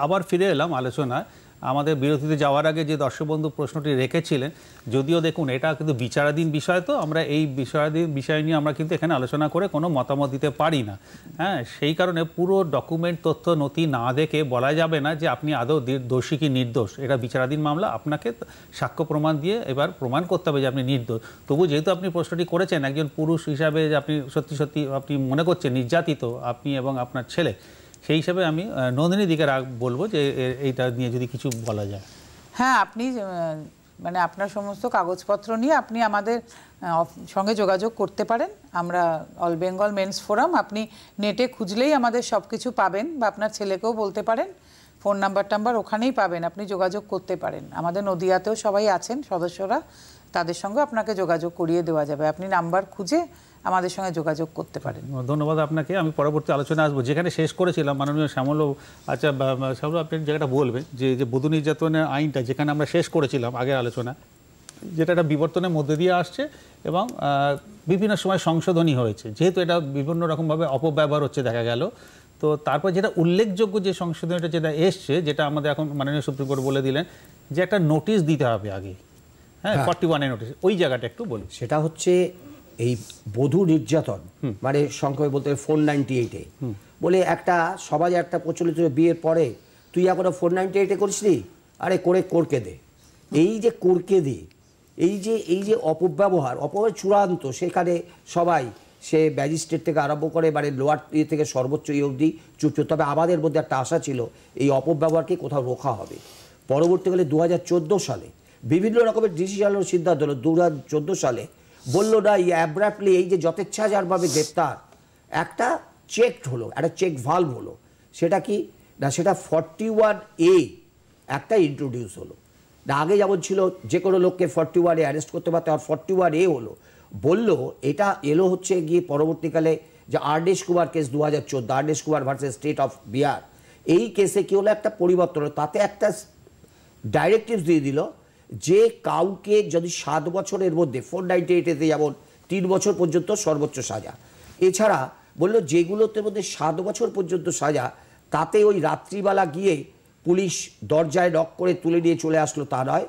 আবার ফিরে এলাম আলোচনায় আমাদের বিরতিতে যাওয়ার আগে যে দর্শক বন্ধু প্রশ্নটি রেখেছিলেন যদিও দেখুন এটা কিন্তু বিচারাধীন বিষয় তো আমরা এই বিষয়াধীন বিষয় নিয়ে আমরা কিন্তু এখানে আলোচনা করে কোনো মতামত দিতে পারি না হ্যাঁ সেই কারণে পুরো ডকুমেন্ট তথ্য নথি না দেখে বলা যাবে না যে আপনি আদৌ দোষী কি নির্দোষ এটা বিচারাধীন মামলা আপনাকে সাক্ষ্য প্রমাণ দিয়ে এবার প্রমাণ করতে হবে যে আপনি নির্দোষ তবু যেহেতু আপনি প্রশ্নটি করেছেন একজন পুরুষ হিসাবে যে আপনি সত্যি সত্যি আপনি মনে করছেন নির্যাতিত আপনি এবং আপনার ছেলে সেই হিসাবে আমি নন্দিনীর দিকে বলবো যে এইটা নিয়ে যদি কিছু বলা যায় হ্যাঁ আপনি মানে আপনার সমস্ত কাগজপত্র নিয়ে আপনি আমাদের সঙ্গে যোগাযোগ করতে পারেন আমরা অল বেঙ্গল মেন্স ফোরাম আপনি নেটে খুঁজলেই আমাদের সব কিছু পাবেন বা আপনার ছেলেকেও বলতে পারেন ফোন নাম্বার টাম্বার ওখানেই পাবেন আপনি যোগাযোগ করতে পারেন আমাদের নদিয়াতেও সবাই আছেন সদস্যরা তাদের সঙ্গে আপনাকে যোগাযোগ করিয়ে দেওয়া যাবে আপনি নাম্বার খুঁজে আমাদের সঙ্গে যোগাযোগ করতে পারেন ধন্যবাদ আপনাকে আমি পরবর্তী আলোচনা আসবো যেখানে শেষ করেছিলাম মাননীয় শ্যামল আচ্ছা শ্যামল আপনি যেটা বলবেন যে যে বধু নির্যাতনের আইনটা যেখানে আমরা শেষ করেছিলাম আগের আলোচনা যেটা একটা বিবর্তনের মধ্যে দিয়ে আসছে এবং বিভিন্ন সময় সংশোধনী হয়েছে যেহেতু এটা বিভিন্ন রকমভাবে অপব্যবহার হচ্ছে দেখা গেল তো তারপর যেটা উল্লেখযোগ্য যে সংশোধনীটা যেটা এসছে যেটা আমাদের এখন মাননীয় সুপ্রিম কোর্ট বলে দিলেন যে একটা নোটিশ দিতে হবে আগে হ্যাঁ, হ্যাঁ। ফর্টি ওয়ানের নোটিশ ওই জায়গাটা একটু বলুন সেটা হচ্ছে এই বধূ নির্যাতন মানে সংক্ষেপে বলতে ফোর নাইনটি এইটে বলে একটা সবাই একটা প্রচলিত বিয়ের পরে তুই এখনো ফোর নাইনটি এইটে করিসনি আরে করে করকে দে এই যে করকে দে এই যে এই যে অপব্যবহার অপব্যবহার চূড়ান্ত সেখানে সবাই সে ম্যাজিস্ট্রেট থেকে আরম্ভ করে মানে লোয়ার ইয়ে থেকে সর্বোচ্চ ইয়ে অবধি চুপচুপ তবে আমাদের মধ্যে একটা আশা ছিল এই অপব্যবহারকে কোথাও রোখা হবে পরবর্তীকালে দু সালে বিভিন্ন রকমের ডিসিশন সিদ্ধান্ত হলো দু সালে বললো না ইয়ে অ্যাব্রাপলি এই যে যথেচ্ছা যারভাবে গ্রেপ্তার একটা চেক হলো একটা চেক ভাল্ভ হলো সেটা কি না সেটা ফর্টি ওয়ান এ একটা ইন্ট্রোডিউস হলো না আগে যেমন ছিল যে কোনো লোককে ফর্টি ওয়ান এ অ্যারেস্ট করতে পারতো আর ফর্টি ওয়ান এ হলো বললো এটা এলো হচ্ছে গিয়ে পরবর্তীকালে যে আর্নেশ কুমার কেস দু হাজার চোদ্দো Arnesh Kumar versus state of Bihar এই কেসে কী হলো একটা পরিবর্তন তাতে একটা ডাইরেক্টিভস দিয়ে দিল যে কাউকে যদি সাত বছরের মধ্যে ফোর নাইনটি এইটেতে যেমন তিন বছর পর্যন্ত সর্বোচ্চ সাজা এছাড়া বলল যেগুলোতে মধ্যে সাত বছর পর্যন্ত সাজা তাতে ওই রাত্রিবেলা গিয়ে পুলিশ দরজায় নক করে তুলে নিয়ে চলে আসলো তা নয়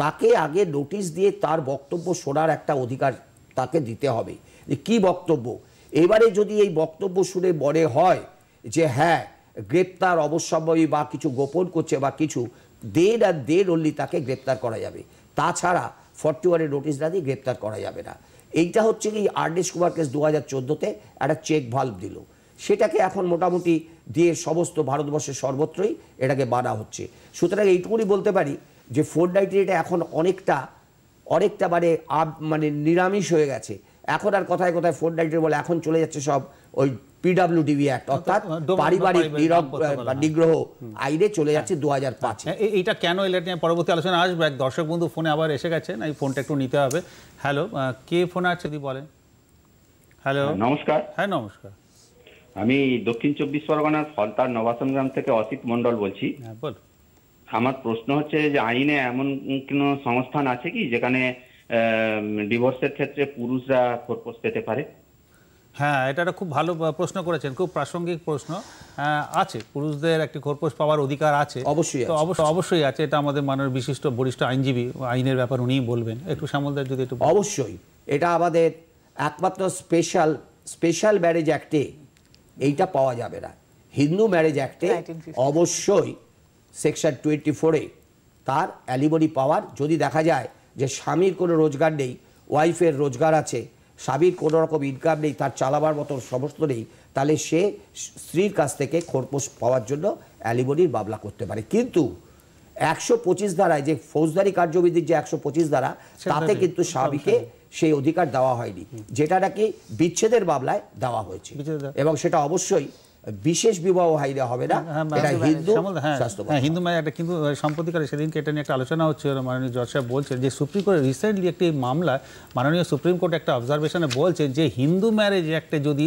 তাকে আগে নোটিশ দিয়ে তার বক্তব্য শোনার একটা অধিকার তাকে দিতে হবে যে কী বক্তব্য এবারে যদি এই বক্তব্য শুনে মনে হয় যে হ্যাঁ গ্রেপ্তার অবশ্যম্ভাবী বা কিছু গোপন করছে বা কিছু দেড় আর দেড় অনলি তাকে গ্রেপ্তার করা যাবে তাছাড়া ফর্টি ওয়ানের নোটিশ না দিয়ে গ্রেপ্তার করা যাবে না এইটা হচ্ছে কি আর্নেশ কুমার কেস দু হাজার চোদ্দোতে একটা চেক ভাল্ব দিল সেটাকে এখন মোটামুটি দিয়ে সমস্ত ভারতবর্ষের সর্বত্রই এটাকে মানা হচ্ছে সুতরাং এইটুকুনি বলতে পারি যে ফোর নাইনটি এটা এখন অনেকটা অনেকটা মানে মানে নিরামিষ হয়ে গেছে এখন আর কথায় কথায় ফোর নাইনটি বলে এখন চলে যাচ্ছে সব ওই পিডাব্লিউডিবি অ্যাক্ট অর্থাৎ পারিবারিক নিগ্রহ আইনে চলে যাচ্ছে দু হাজার পাঁচে হ্যাঁ, এইটা কেন এলে নিয়ে পরবর্তী আলোচনা আসবে এক দর্শক বন্ধু ফোনে আবার এসে গেছেন এই ফোনটা একটু নিতে হবে হ্যালো কে ফোনে আছে যদি বলেন হ্যালো হ্যাঁ, নমস্কার হ্যাঁ নমস্কার আমি দক্ষিণ চব্বিশ পরগনার ফলতার নবাসন গ্রাম থেকে অসিত মন্ডল বলছি হ্যাঁ বল আমার প্রশ্ন হচ্ছে যে আইনে এমন কোনো সংস্থান আছে কি যেখানে ডিভোর্সের ক্ষেত্রে পুরুষরা খোরপোশ পেতে পারে হ্যাঁ এটা একটা খুব ভালো প্রশ্ন করেছেন খুব প্রাসঙ্গিক প্রশ্ন আছে পুরুষদের একটি খোরপোশ পাওয়ার অধিকার আছে অবশ্যই অবশ্যই অবশ্যই আছে এটা আমাদের মানের বিশিষ্ট বরিষ্ঠ আইনজীবী আইনের ব্যাপার উনিই বলবেন একটু সামলদার যদি একটু অবশ্যই এটা আমাদের একমাত্র স্পেশাল স্পেশাল ম্যারেজ অ্যাক্টে এইটা পাওয়া যাবে না হিন্দু ম্যারেজ অ্যাক্টে অবশ্যই সেকশন টোয়েন্টি ফোরে তার অ্যালিমনি পাওয়ার যদি দেখা যায় যে স্বামীর কোনো রোজগার নেই ওয়াইফের রোজগার আছে স্বামীর কোনো রকম ইনকাম নেই তার চালাবার মতো সমস্ত নেই তাহলে সে স্ত্রীর কাছ থেকে খোরপোশ পাওয়ার জন্য অ্যালিমনির মামলা করতে পারে কিন্তু একশো পঁচিশ ধারায় যে ফৌজদারি কার্যবিধির যে একশো পঁচিশ ধারা তাতে কিন্তু স্বামীকে সেই অধিকার দেওয়া হয়নি যেটা নাকি বিচ্ছেদের মামলায় দেওয়া হয়েছে এবং সেটা অবশ্যই বিশেষ বিবাহ হাইরা হবে না হ্যাঁ, এটা হিন্দু হ্যাঁ হিন্দু মানে একটা কিন্তু সম্প্রতিকালে সেদিনকে এটা নিয়ে একটা আলোচনা হচ্ছে মাননীয় জজ সাহেব বলছেন যে সুপ্রিম কোর্টে রিসেন্টলি একটি মামলা মাননীয় সুপ্রিম কোর্ট একটা অবজারভেশনে বলছে যে হিন্দু ম্যারেজ একটা যদি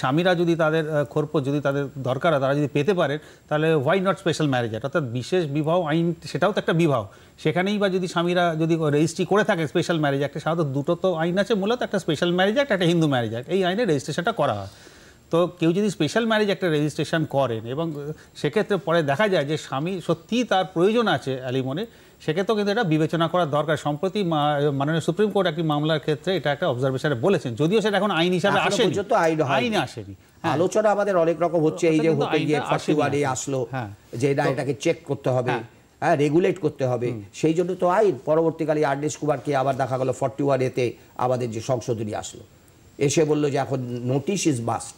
স্বামীরা যদি তাদের খোরপ যদি তাদের দরকার হয় তারা যদি পেতে পারে তাহলে why not special marriage act অর্থাৎ বিশেষ বিবাহ আইন সেটাও তো একটা বিবাহ সেখানেই বা যদি স্বামীরা যদি রেজিস্ট্রি করে থাকে স্পেশাল ম্যারেজ একটা সাধারণত দুটো তো আইন আছে মূলত একটা স্পেশাল ম্যারেজ একটা হিন্দু ম্যারেজ এই আইনে রেজিস্ট্রেশনটা করা হয় তো কেউ যদি স্পেশাল ম্যারেজ একটা রেজিস্ট্রেশন করেন এবং সেক্ষেত্রে পরে দেখা যায় যে স্বামী সত্যিই তার প্রয়োজন আছে অ্যালিমনে সেক্ষেত্রেও কিন্তু এটা বিবেচনা করা দরকার সম্প্রতি মাননীয় সুপ্রিম কোর্ট একটি মামলার ক্ষেত্রে এটা একটা অবজারভেশনে বলেছেন যদিও সেটা এখন আইন হিসাবে আসেনি আইন আসেনি হ্যাঁ। আলোচনা আমাদের অনেক রকম হচ্ছে এই যে হতে গিয়ে ফাঁসিওয়ালি আসলো হ্যাঁ। যে এটা এটাকে চেক করতে হবে হ্যাঁ রেগুলেট হ্যাঁ, করতে হবে সেই জন্য তো আইন পরবর্তীকালে আর ডি কুমারকে আবার দেখা গেল ফর্টি ওয়ান এতে আমাদের যে সংশোধনী আসলো এসে বলল যে এখন নোটিশ ইজ মাস্ট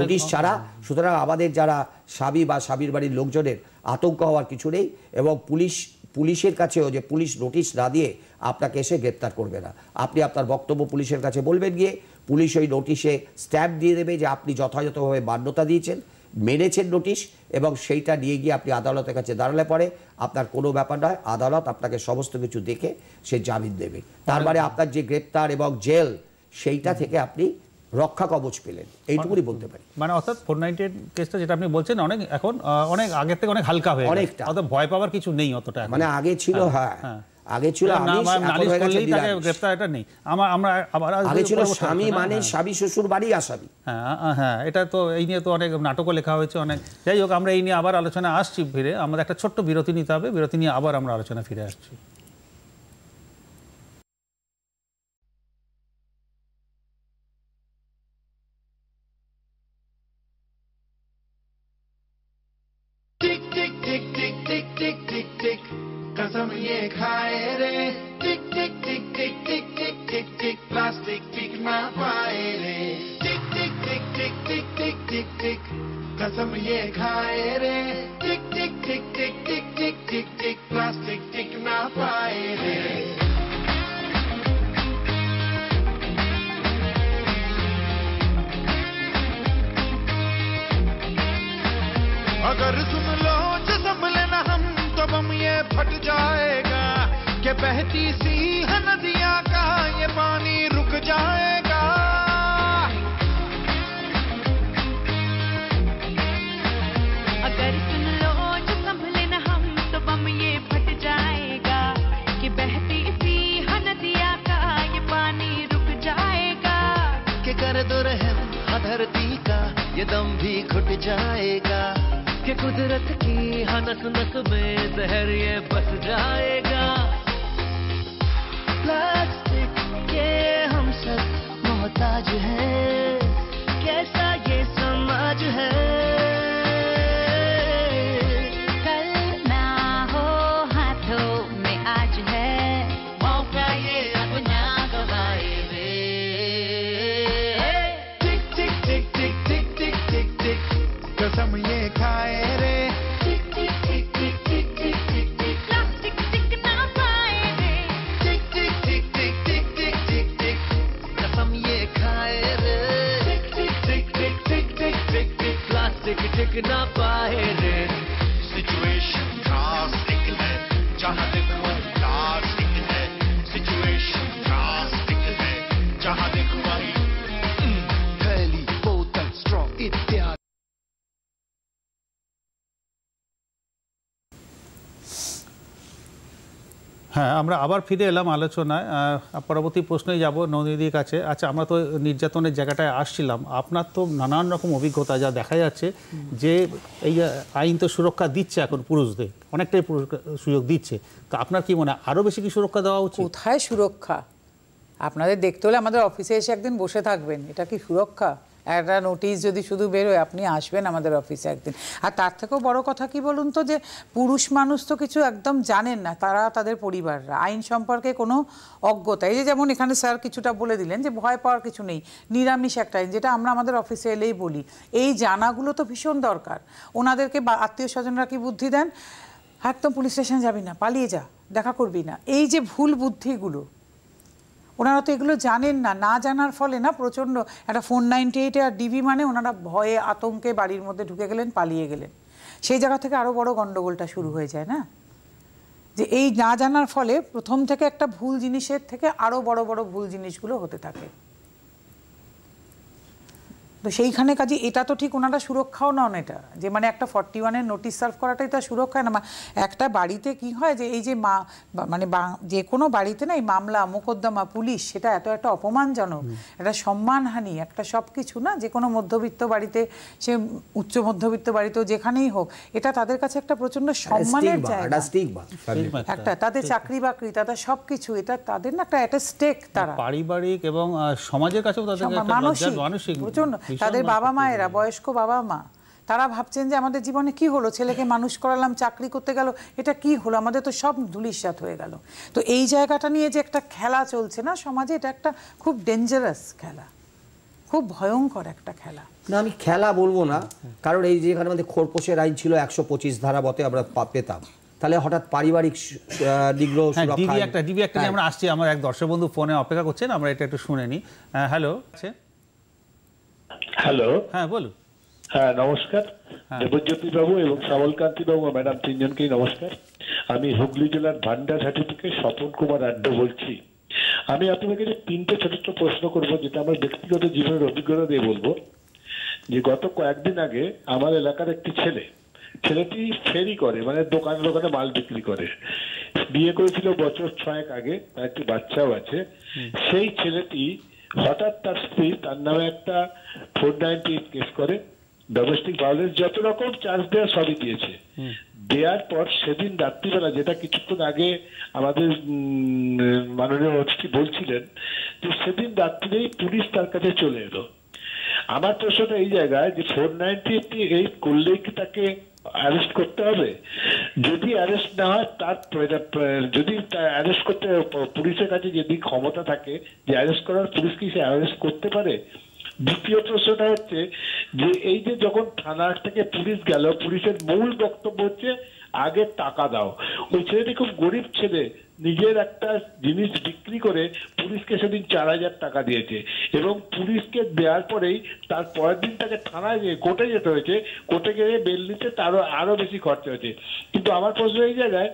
নোটিশ ছাড়া সুতরাং আমাদের যারা স্বামী বা স্বামীর বাড়ির লোকজনের আতঙ্ক হওয়ার কিছু নেই এবং পুলিশ পুলিশের কাছেও যে পুলিশ নোটিশ না দিয়ে আপনাকে এসে গ্রেপ্তার করবে না আপনি আপনার বক্তব্য পুলিশের কাছে বলবেন গিয়ে পুলিশ ওই নোটিশে স্ট্যাম্প দিয়ে দেবে যে আপনি যথাযথভাবে মান্যতা দিয়েছেন মেনেছেন নোটিশ এবং সেইটা নিয়ে গিয়ে আপনি আদালতের কাছে দাঁড়ালে পরে আপনার কোনো ব্যাপার নয় আদালত আপনাকে সমস্ত কিছু দেখে সে জামিন দেবে তারপরে মানে আপনার যে গ্রেপ্তার এবং জেল সেইটা থেকে আপনি রক্ষা কবচ পেলেন এইটুকুই বলতে পারি মানে অর্থাৎ ফোর নাইনটি কেসটা যেটা আপনি বলছেন অনেক এখন অনেক আগের থেকে অনেক হালকা হয়ে অনেকটা অর্থাৎ ভয় পাওয়ার কিছু নেই অতটা মানে আগে ছিল হ্যাঁ, হ্যাঁ।, হ্যাঁ। আগে ছিল নেই আমার আমরা আবার আগে ছিল স্বামী হ্যাঁ, মানে স্বামী শ্বশুর বাড়ি আসামি হ্যাঁ হ্যাঁ এটা তো এই নিয়ে তো অনেক নাটকও লেখা হয়েছে অনেক যাই হোক আমরা এই নিয়ে আবার আলোচনা আসছি ফিরে আমাদের একটা ছোট্ট বিরতি নিতে হবে বিরতি নিয়ে আবার আমরা আলোচনা ফিরে আসছি दर्द रहम धरती का ये दम भी घुट जाएगा कि कुदरत की हनस नस में जहर ये बस जाएगा प्लास्टिक के हम सब मोहताज हैं कैसा ये समाज है ना पाए रे सिचुएशन खास एक है जहाँ হ্যাঁ আমরা আবার ফিরে এলাম আলোচনায় পরবর্তী প্রশ্নে যাব নদীদির কাছে আচ্ছা আমরা তো নির্যাতনের জায়গাটায় আসছিলাম আপনার তো নানান রকম অভিজ্ঞতা যা দেখা যাচ্ছে যে এই আইন তো সুরক্ষা দিচ্ছে এখন পুরুষদের অনেকটাই সুযোগ দিচ্ছে তো আপনার কি মনে হয় আরও বেশি কি সুরক্ষা দেওয়া উচিত কোথায় সুরক্ষা আপনাদের দেখতে হলে আমাদের অফিসে এসে একদিন বসে থাকবেন এটা কি সুরক্ষা একটা নোটিশ যদি শুধু বেরোয় আপনি আসবেন আমাদের অফিসে একদিন আর তার থেকেও বড় কথা কি বলুন তো যে পুরুষ মানুষ তো কিছু একদম জানেন না তারা তাদের পরিবাররা আইন সম্পর্কে কোনো অজ্ঞতা এই যে যেমন এখানে স্যার কিছুটা বলে দিলেন যে ভয় পাওয়ার কিছু নেই নিরামিষ একটা আইন যেটা আমরা আমাদের অফিসে এলেই বলি এই জানাগুলো তো ভীষণ দরকার ওনাদেরকে আত্মীয় স্বজনরা কি বুদ্ধি দেন একদম পুলিশ স্টেশন যাবি না পালিয়ে যা দেখা করবি না এই যে ভুল বুদ্ধিগুলো ওনারা তো এগুলো জানেন না না জানার ফলে না প্রচণ্ড একটা ফোর নাইনটি এইটে আর ডিবি মানে ওনারা ভয়ে আতঙ্কে বাড়ির মধ্যে ঢুকে গেলেন পালিয়ে গেলেন সেই জায়গা থেকে আরও বড় গণ্ডগোলটা শুরু হয়ে যায় না যে এই না জানার ফলে প্রথম থেকে একটা ভুল জিনিসের থেকে আরও বড় বড় ভুল জিনিসগুলো হতে থাকে তো সেইখানে কাজে এটা তো ঠিক ওনারা সুরক্ষাও নন এটা যে মানে একটা ফর্টি ওয়ানের নোটিশ সার্ভ করাটাই তো সুরক্ষা না একটা বাড়িতে কি হয় যে এই যে মা মানে যে কোনো বাড়িতে না এই মামলা মোকদ্দমা পুলিশ সেটা এত একটা অপমানজনক একটা সম্মানহানি একটা সব কিছু না যে কোনো মধ্যবিত্ত বাড়িতে সে উচ্চ মধ্যবিত্ত বাড়িতেও যেখানেই হোক এটা তাদের কাছে একটা প্রচন্ড সম্মানের জায়গা একটা তাদের চাকরি বাকরি তাদের সব কিছু এটা তাদের না একটা একটা স্টেক তারা পারিবারিক এবং সমাজের কাছেও তাদের মানসিক প্রচন্ড তাদের বাবা মায়েরা বয়স্ক বাবা মা তারা ভাবছেন যে আমাদের জীবনে কি হলো ছেলেকে মানুষ করালাম চাকরি করতে গেল এটা কি হলো আমাদের তো সব ধুলিসাত হয়ে গেল তো এই জায়গাটা নিয়ে যে একটা খেলা চলছে না সমাজে এটা একটা খুব ডেঞ্জারাস খেলা খুব ভয়ঙ্কর একটা খেলা না আমি খেলা বলবো না কারণ এই যেখানে আমাদের খোরপোশের আইন ছিল একশো পঁচিশ ধারা বতে আমরা পেতাম তাহলে হঠাৎ পারিবারিক নিগ্রহ হ্যাঁ, একটা ডিবি একটা হ্যাঁ। আমরা আসছি আমার এক দর্শক বন্ধু ফোনে অপেক্ষা করছেন আমরা এটা একটু শুনে নিই হ্যালো আচ্ছা হ্যালো হ্যাঁ বলুন হ্যাঁ নমস্কার হ্যাঁ। দেবজ্যোতি বাবু এবং শ্যামলকান্তি বাবু ম্যাডাম তিনজনকেই নমস্কার আমি হুগলি জেলার ভান্ডারহাটি থেকে স্বপন কুমার আড্ড বলছি আমি আপনাকে যে তিনটে ছোট ছোট প্রশ্ন করবো যেটা আমার ব্যক্তিগত জীবনের অভিজ্ঞতা দিয়ে বলবো যে গত কয়েকদিন আগে আমার এলাকার একটি ছেলে ছেলেটি ফেরি করে মানে দোকানে দোকানে মাল বিক্রি করে বিয়ে করেছিল বছর ছয়েক আগে তার একটি বাচ্চাও আছে সেই ছেলেটি হঠাৎ তার স্ত্রী তার নামে একটা ফোর নাইনটি এইট কেস করে ডোমেস্টিক ভায়োলেন্স যত রকম চার্জ দেওয়া সবই দিয়েছে দেওয়ার পর সেদিন রাত্রিবেলা যেটা কিছুক্ষণ আগে আমাদের মাননীয় অতিথি বলছিলেন যে সেদিন রাত্রিতেই পুলিশ তার কাছে চলে এলো আমার প্রশ্নটা এই জায়গায় যে ফোর নাইনটি এইট করলেই কি তাকে অ্যারেস্ট করতে হবে যদি অ্যারেস্ট না হয় তার যদি অ্যারেস্ট করতে পুলিশের কাছে যদি ক্ষমতা থাকে যে অ্যারেস্ট করার পুলিশ কি সে অ্যারেস্ট করতে পারে দ্বিতীয় প্রশ্নটা হচ্ছে যে এই যে যখন থানার থেকে পুলিশ গেল পুলিশের মূল বক্তব্য হচ্ছে আগে টাকা দাও ওই ছেলেটি খুব গরিব ছেলে নিজের একটা জিনিস বিক্রি করে পুলিশকে সেদিন চার হাজার টাকা দিয়েছে এবং পুলিশকে দেওয়ার পরেই তার পরের দিন তাকে থানায় গিয়ে কোর্টে যেতে হয়েছে কোর্টে গিয়ে বেল নিতে তারও আরো বেশি খরচা হয়েছে কিন্তু আমার প্রশ্ন এই জায়গায়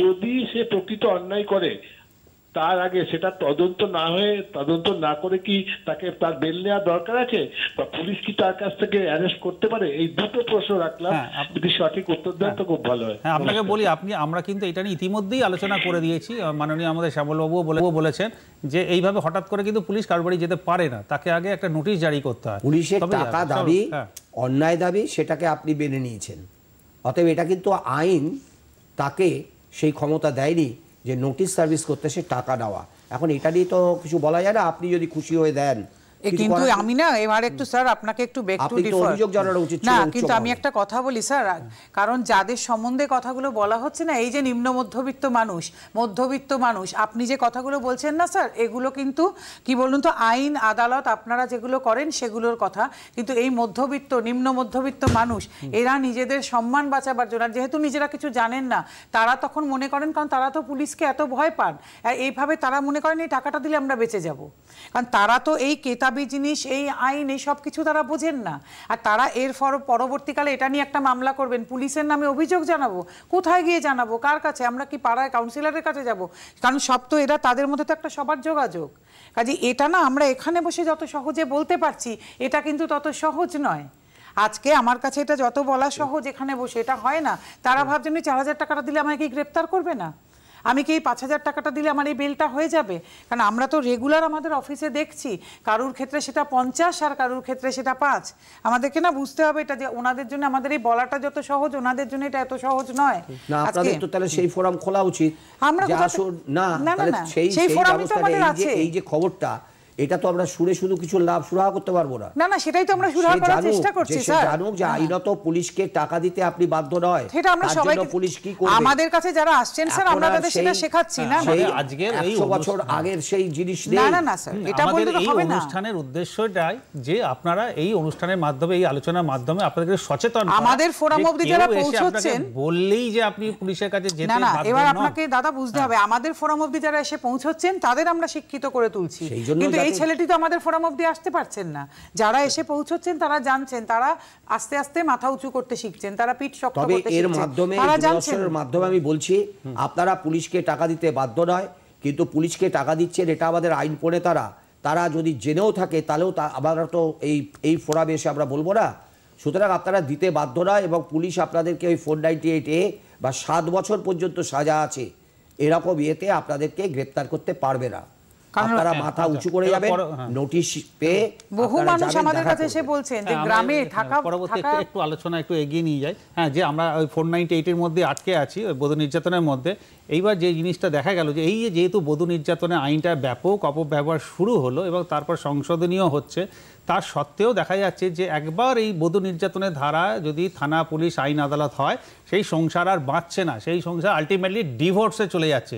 যদি সে প্রকৃত অন্যায় করে তার আগে সেটা তদন্ত না হয়ে তদন্ত না করে কি তাকে তার বেল নেওয়া দরকার আছে বা পুলিশ কি তার কাছ থেকে অ্যারেস্ট করতে পারে এই দুটো প্রশ্ন রাখলাম হ্যাঁ, যদি সঠিক উত্তর দেন তো খুব ভালো হয় হ্যাঁ আপনাকে বলি আপনি আমরা কিন্তু এটা নিয়ে ইতিমধ্যেই আলোচনা করে দিয়েছি মাননীয় আমাদের শ্যামলবাবুও বলে বলেছেন যে এইভাবে হঠাৎ করে কিন্তু পুলিশ কারো বাড়ি যেতে পারে না তাকে আগে একটা নোটিশ জারি করতে হয় পুলিশের টাকা দাবি হ্যাঁ। অন্যায় দাবি সেটাকে আপনি মেনে নিয়েছেন অতএব এটা কিন্তু আইন তাকে সেই ক্ষমতা দেয়নি যে নোটিশ সার্ভিস করতে সে টাকা দেওয়া এখন এটা নিয়ে তো কিছু বলা যায় না আপনি যদি খুশি হয়ে দেন কিন্তু আমি না এবার একটু স্যার আপনাকে একটু ব্যাক না কিন্তু আমি একটা কথা বলি স্যার কারণ যাদের সম্বন্ধে কথাগুলো বলা হচ্ছে না এই যে নিম্ন মধ্যবিত্ত মানুষ মধ্যবিত্ত মানুষ আপনি যে কথাগুলো বলছেন না স্যার এগুলো কিন্তু কি বলুন তো আইন আদালত আপনারা যেগুলো করেন সেগুলোর কথা কিন্তু এই মধ্যবিত্ত নিম্ন মধ্যবিত্ত মানুষ এরা নিজেদের সম্মান বাঁচাবার জন্য যেহেতু নিজেরা কিছু জানেন না তারা তখন মনে করেন কারণ তারা তো পুলিশকে এত ভয় পান এইভাবে তারা মনে করেন এই টাকাটা দিলে আমরা বেঁচে যাব কারণ তারা তো এই কেতাব দাবি জিনিস এই আইন এই সব কিছু তারা বোঝেন না আর তারা এর ফর পরবর্তীকালে এটা নিয়ে একটা মামলা করবেন পুলিশের নামে অভিযোগ জানাবো কোথায় গিয়ে জানাবো কার কাছে আমরা কি পাড়ায় কাউন্সিলরের কাছে যাব কারণ সব তো এরা তাদের মধ্যে তো একটা সবার যোগাযোগ কাজে এটা না আমরা এখানে বসে যত সহজে বলতে পারছি এটা কিন্তু তত সহজ নয় আজকে আমার কাছে এটা যত বলা সহজ এখানে বসে এটা হয় না তারা ভাবছেন চার হাজার টাকাটা দিলে আমাকে কি গ্রেপ্তার করবে না আমি কি এই পাঁচ হাজার টাকাটা দিলে আমার এই বিলটা হয়ে যাবে কারণ আমরা তো রেগুলার আমাদের অফিসে দেখছি কারুর ক্ষেত্রে সেটা পঞ্চাশ আর কারুর ক্ষেত্রে সেটা পাঁচ আমাদেরকে না বুঝতে হবে এটা যে ওনাদের জন্য আমাদের এই বলাটা যত সহজ ওনাদের জন্য এটা এত সহজ নয় না আপনাদের তো তাহলে সেই ফোরাম খোলা উচিত আমরা না সেই ফোরামই তো আমাদের আছে এই যে খবরটা এটা তো আমরা সুরে শুধু কিছু লাভ সুরাহা করতে পারবো না না না সেটাই তো আমরা সুরাহা করার চেষ্টা করছি স্যার জানুক যে হ্যাঁ। আইনত পুলিশকে টাকা দিতে আপনি বাধ্য নয় সেটা আমরা সবাই পুলিশ কি করবে আমাদের কাছে যারা আসছেন স্যার আমরা তাদের সেটা শেখাচ্ছি না হ্যাঁ, সেই আজকে এই বছর আগের সেই জিনিস নেই না না না স্যার এটা বলতে হবে না অনুষ্ঠানের উদ্দেশ্যটাই যে আপনারা এই অনুষ্ঠানের মাধ্যমে এই আলোচনার মাধ্যমে আপনাদের সচেতন আমাদের ফোরাম অবধি যারা পৌঁছচ্ছেন বললেই যে আপনি পুলিশের কাছে যেতে না না এবার আপনাকে দাদা বুঝতে হ্যাঁ। হবে আমাদের ফোরাম অবধি যারা এসে পৌঁছচ্ছেন তাদের আমরা শিক্ষিত করে তুলছি কিন্তু এই ছেলেটি তো আমাদের ফোরাম অব্দি আসতে পারছেন না যারা এসে পৌঁছচ্ছেন তারা জানছেন তারা আস্তে আস্তে মাথা উঁচু করতে শিখছেন তারা পিঠ শক্ত করতে এর মাধ্যমে এর মাধ্যমে আমি বলছি আপনারা পুলিশকে টাকা দিতে বাধ্য নয় কিন্তু পুলিশকে টাকা দিচ্ছেন এটা আমাদের আইন প্রণেতারা তারা যদি জেনেও থাকে তাহলেও তা আমরা তো এই এই ফোরামে এসে আমরা বলবো না সুতরাং আপনারা দিতে বাধ্য নয় এবং পুলিশ আপনাদেরকে ওই ফোর নাইনটি এইট এ বা সাত বছর পর্যন্ত সাজা আছে এরকম ইয়েতে আপনাদেরকে গ্রেপ্তার করতে পারবে না আপনারা হ্যাঁ, মাথা আচ্ছা, উঁচু করে যাবেন নোটিশ হ্যাঁ। পেয়ে বহু মানুষ আমাদের কাছে এসে বলছেন যে হ্যাঁ, গ্রামে থাকা পরবর্তীতে একটু আলোচনা একটু এগিয়ে নিয়ে যাই হ্যাঁ যে আমরা ওই ফোর নাইনটি এইটের মধ্যে আটকে আছি ওই বধূ নির্যাতনের মধ্যে এইবার যে জিনিসটা দেখা গেল যে এই যেহেতু বধূ নির্যাতনের আইনটা ব্যাপক অপব্যবহার শুরু হলো এবং তারপর সংশোধনীয় হচ্ছে তার সত্ত্বেও দেখা যাচ্ছে যে একবার এই বধু নির্যাতনের ধারা যদি থানা পুলিশ আইন আদালত হয় সেই সংসার আর বাঁচছে না সেই সংসার আলটিমেটলি ডিভোর্সে চলে যাচ্ছে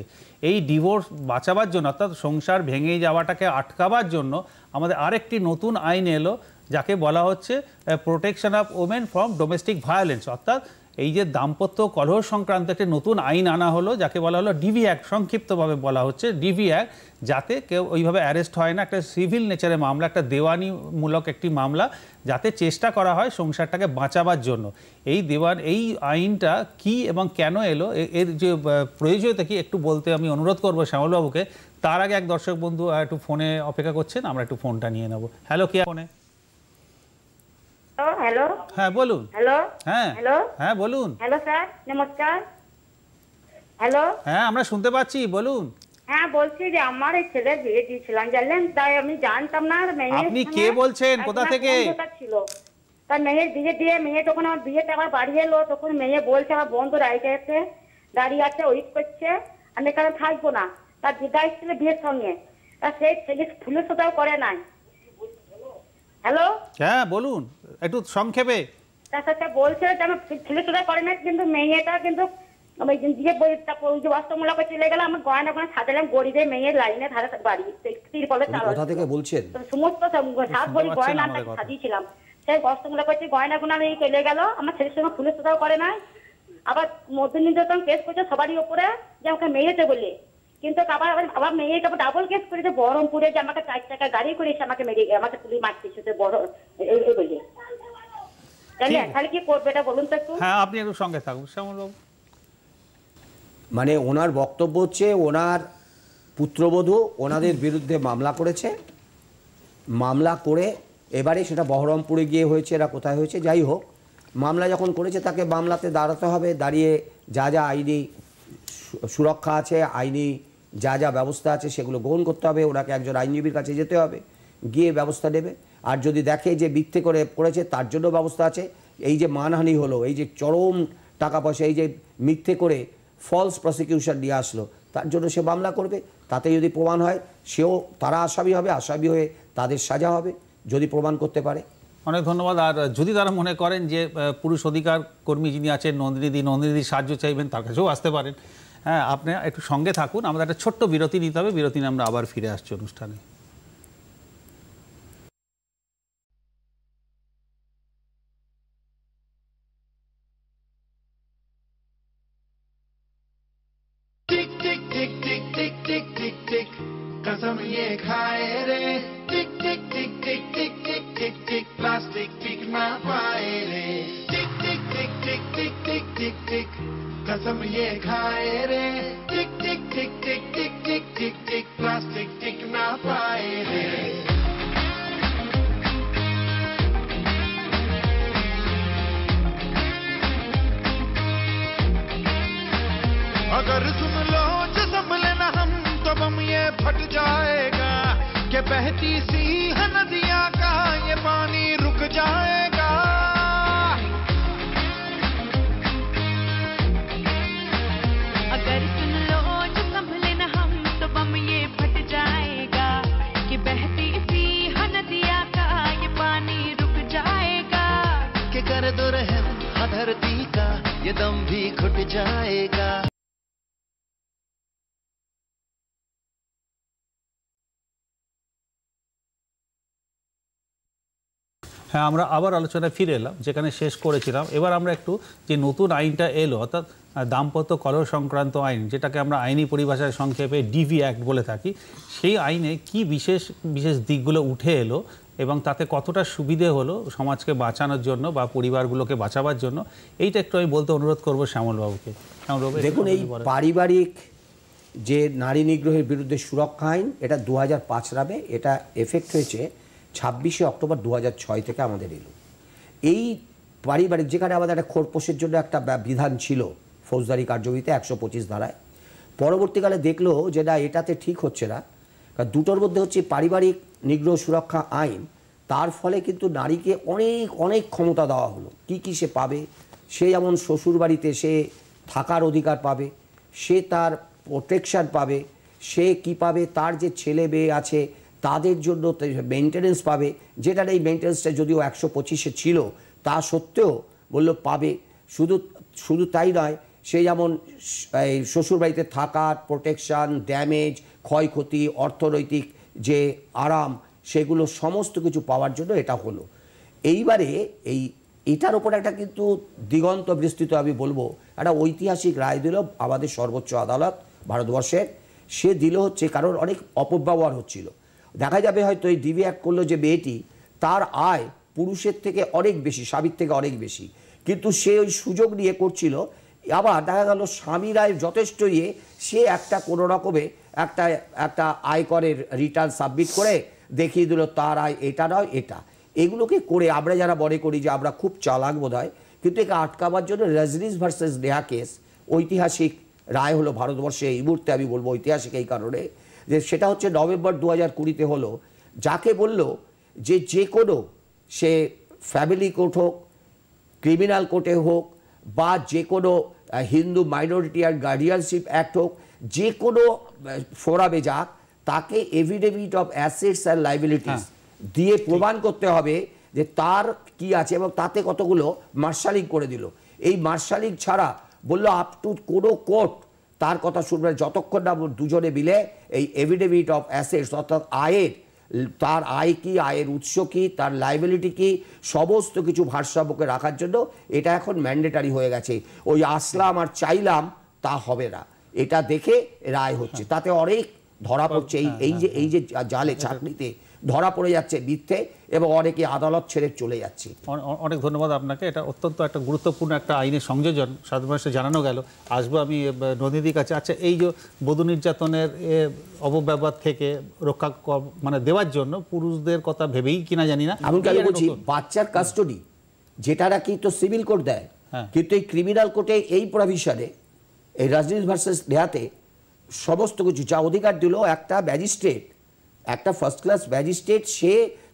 এই ডিভোর্স বাঁচাবার জন্য অর্থাৎ সংসার ভেঙে যাওয়াটাকে আটকাবার জন্য আমাদের আরেকটি নতুন আইন এলো যাকে বলা হচ্ছে protection of women from domestic violence অর্থাৎ এই যে দাম্পত্য কলহ সংক্রান্ত একটি নতুন আইন আনা হলো যাকে বলা হলো ডিভি অ্যাক্ট সংক্ষিপ্তভাবে বলা হচ্ছে ডিভি অ্যাক্ট যাতে কেউ ওইভাবে অ্যারেস্ট হয় না একটা সিভিল নেচারের মামলা একটা দেওয়ানিমূলক একটি মামলা যাতে চেষ্টা করা হয় সংসারটাকে বাঁচাবার জন্য এই দেওয়ান এই আইনটা কি এবং কেন এলো এর যে প্রয়োজনীয়তা কি একটু বলতে আমি অনুরোধ করবো শ্যামলবাবুকে তার আগে এক দর্শক বন্ধু একটু ফোনে অপেক্ষা করছেন আমরা একটু ফোনটা নিয়ে নেব হ্যালো কে ফোনে হ্যালো oh, হ্যাঁ বলুন হ্যালো হ্যাঁ হ্যালো হ্যাঁ বলুন হ্যালো স্যার নমস্কার হ্যালো হ্যাঁ আমরা শুনতে পাচ্ছি বলুন হ্যাঁ বলছি যে আমার এই ছেলে বিয়ে দিয়েছিলাম জানলেন তাই আমি জানতাম না মেয়ে আপনি কে বলছেন কোথা থেকে ছিল তার মেয়ের বিয়ে দিয়ে মেয়ে তখন আমার আবার বাড়ি এলো তখন মেয়ে বলছে আমার বন্ধু রাইতে এসে দাঁড়িয়ে আছে ওয়েট করছে আমি এখানে থাকবো না তার দিদা এসেছিল বিয়ের সঙ্গে তা সেই ছেলে ফুলের সাথেও করে নাই হ্যালো হ্যাঁ বলুন একটু সংক্ষেপে বলছে আমি করে না কিন্তু মেয়েটা কিন্তু গয়না লাইনে ধারে বাড়ি সমস্ত সাত সাজিয়েছিলাম সেই চলে আমার ছেলের সঙ্গে ফুলের করে না আবার মধ্য নির্যাতন কেস করছে সবারই ওপরে যে আমাকে মেরেছে বলে কিন্তু আবার আমার মেয়ে তারপর ডাবল কেস করেছে বহরমপুরে যে আমাকে চার টাকা গাড়ি করে এসে আমাকে মেরে আমাকে তুলি মারছে তো বড় এই বলে তাহলে কি করবে এটা বলুন তো একটু হ্যাঁ আপনি একটু সঙ্গে থাকুন শ্যামলবাবু মানে ওনার বক্তব্য হচ্ছে ওনার পুত্রবধূ ওনাদের বিরুদ্ধে মামলা করেছে মামলা করে এবারে সেটা বহরমপুরে গিয়ে হয়েছে এরা কোথায় হয়েছে যাই হোক মামলা যখন করেছে তাকে মামলাতে দাঁড়াতে হবে দাঁড়িয়ে যা যা আইনি সুরক্ষা আছে আইনি যা যা ব্যবস্থা আছে সেগুলো গ্রহণ করতে হবে ওনাকে একজন আইনজীবীর কাছে যেতে হবে গিয়ে ব্যবস্থা নেবে আর যদি দেখে যে বৃত্তি করে পড়েছে তার জন্য ব্যবস্থা আছে এই যে মানহানি হলো এই যে চরম টাকা পয়সা এই যে মিথ্যে করে ফলস প্রসিকিউশন নিয়ে আসলো তার জন্য সে মামলা করবে তাতে যদি প্রমাণ হয় সেও তারা আসামি হবে আসামি হয়ে তাদের সাজা হবে যদি প্রমাণ করতে পারে অনেক ধন্যবাদ আর যদি তারা মনে করেন যে পুরুষ অধিকার কর্মী যিনি আছেন নন্দিনীদি নন্দিনীদির সাহায্য চাইবেন তার কাছেও আসতে পারেন হ্যাঁ আপনি একটু সঙ্গে থাকুন আমাদের একটা ছোট্ট বিরতি নিতে হবে বিরতি নিয়ে আমরা আবার ফিরে আসছি অনুষ্ঠানে टिक टिक टिक टिक टिक टिक टिक कसम ये खाए कसम ये खाए रे टिक टिक टिक टिक टिक टिक टिक टिक प्लास्टिक टिक ना पाए रे अगर सुन लो जसम लेना हम तो बम ये फट जाएगा के बहती सी है नदिया का ये पानी रुक जाएगा ये दम भी घुट जाएगा হ্যাঁ আমরা আবার আলোচনায় ফিরে এলাম যেখানে শেষ করেছিলাম এবার আমরা একটু যে নতুন আইনটা এলো অর্থাৎ দাম্পত্য কলহ সংক্রান্ত আইন যেটাকে আমরা আইনি পরিভাষায় সংক্ষেপে ডিভি অ্যাক্ট বলে থাকি সেই আইনে কি বিশেষ বিশেষ দিকগুলো উঠে এলো এবং তাতে কতটা সুবিধে হলো সমাজকে বাঁচানোর জন্য বা পরিবারগুলোকে বাঁচাবার জন্য এইটা একটু আমি বলতে অনুরোধ করবো শ্যামলবাবুকে শ্যামলবাবু দেখুন এই পারিবারিক যে নারী নিগ্রহের বিরুদ্ধে সুরক্ষা আইন এটা দু হাজার রাবে এটা এফেক্ট হয়েছে ছাব্বিশে অক্টোবর দু থেকে আমাদের এলো এই পারিবারিক যেখানে আমাদের একটা খোরপোষের জন্য একটা বিধান ছিল ফৌজদারি কার্যবিধিতে একশো পঁচিশ ধারায় পরবর্তীকালে দেখলো যে না এটাতে ঠিক হচ্ছে না কারণ দুটোর মধ্যে হচ্ছে পারিবারিক নিগ্রহ সুরক্ষা আইন তার ফলে কিন্তু নারীকে অনেক অনেক ক্ষমতা দেওয়া হলো কি কি সে পাবে সে যেমন শ্বশুরবাড়িতে সে থাকার অধিকার পাবে সে তার প্রোটেকশান পাবে সে কি পাবে তার যে ছেলে মেয়ে আছে তাদের জন্য মেনটেনেন্স পাবে যেটার এই মেনটেনেন্সটা যদিও একশো পঁচিশে ছিল তা সত্ত্বেও বলল পাবে শুধু শুধু তাই নয় সে যেমন এই শ্বশুরবাড়িতে থাকার প্রোটেকশান ড্যামেজ ক্ষয়ক্ষতি অর্থনৈতিক যে আরাম সেগুলো সমস্ত কিছু পাওয়ার জন্য এটা হলো এইবারে এই এটার ওপর একটা কিন্তু দিগন্ত বিস্তৃত আমি বলবো একটা ঐতিহাসিক রায় দিল আমাদের সর্বোচ্চ আদালত ভারতবর্ষের সে দিল হচ্ছে কারণ অনেক অপব্যবহার হচ্ছিল দেখা যাবে হয়তো এই ডিবি অ্যাক্ট করলো যে মেয়েটি তার আয় পুরুষের থেকে অনেক বেশি স্বামীর থেকে অনেক বেশি কিন্তু সে ওই সুযোগ নিয়ে করছিল আবার দেখা গেল আয় যথেষ্ট ইয়ে সে একটা কোনো রকমে একটা একটা আয়করের রিটার্ন সাবমিট করে দেখিয়ে দিল তার আয় এটা নয় এটা এগুলোকে করে আমরা যারা মনে করি যে আমরা খুব চালাক বোধ হয় কিন্তু একে আটকাবার জন্য রজনীশ ভার্সেস নেহা কেস ঐতিহাসিক রায় হলো ভারতবর্ষে এই মুহূর্তে আমি বলবো ঐতিহাসিক এই কারণে যে সেটা হচ্ছে নভেম্বর দু হাজার কুড়িতে হলো যাকে বলল যে যে কোনো সে ফ্যামিলি কোর্ট হোক ক্রিমিনাল কোর্টে হোক বা যে কোনো হিন্দু মাইনরিটি আর গার্ডিয়ানশিপ অ্যাক্ট হোক যে কোনো ফোরামে যাক তাকে affidavit of assets and liabilities দিয়ে প্রমাণ করতে হবে যে তার কি আছে এবং তাতে কতগুলো মার্শালিং করে দিল এই মার্শালিং ছাড়া বললো আপ টু কোনো কোর্ট তার কথা শুনবে যতক্ষণ না দুজনে মিলে এই এভিডেভিট অফ অ্যাসেটস অর্থাৎ আয়ের তার আয় কি আয়ের উৎস কি তার লাইবিলিটি কি সমস্ত কিছু ভারসাম্যকে রাখার জন্য এটা এখন ম্যান্ডেটারি হয়ে গেছে ওই আসলাম আর চাইলাম তা হবে না এটা দেখে রায় হচ্ছে তাতে অনেক ধরা পড়ছে এই হ্যাঁ, এই যে হ্যাঁ, এই যে হ্যাঁ। জালে চাকরিতে ধরা পড়ে যাচ্ছে বৃত্তে এবং অনেকে আদালত ছেড়ে চলে যাচ্ছে অনেক ধন্যবাদ আপনাকে এটা অত্যন্ত একটা গুরুত্বপূর্ণ একটা আইনের সংযোজন সাধারণ মানুষের জানানো গেল আসবো আমি নদীদির কাছে আচ্ছা এই যে বধু নির্যাতনের অপব্যবহার থেকে রক্ষা মানে দেওয়ার জন্য পুরুষদের কথা ভেবেই কিনা জানি না আমি কেন বলছি বাচ্চার কাস্টডি যেটা নাকি তো সিভিল কোর্ট দেয় হ্যাঁ। কিন্তু এই ক্রিমিনাল কোর্টে এই প্রভিশনে এই রাজনীতি ভার্সেস দেহাতে সমস্ত কিছু যা অধিকার দিল একটা ম্যাজিস্ট্রেট একটা ফার্স্ট ক্লাস ম্যাজিস্ট্রেট সে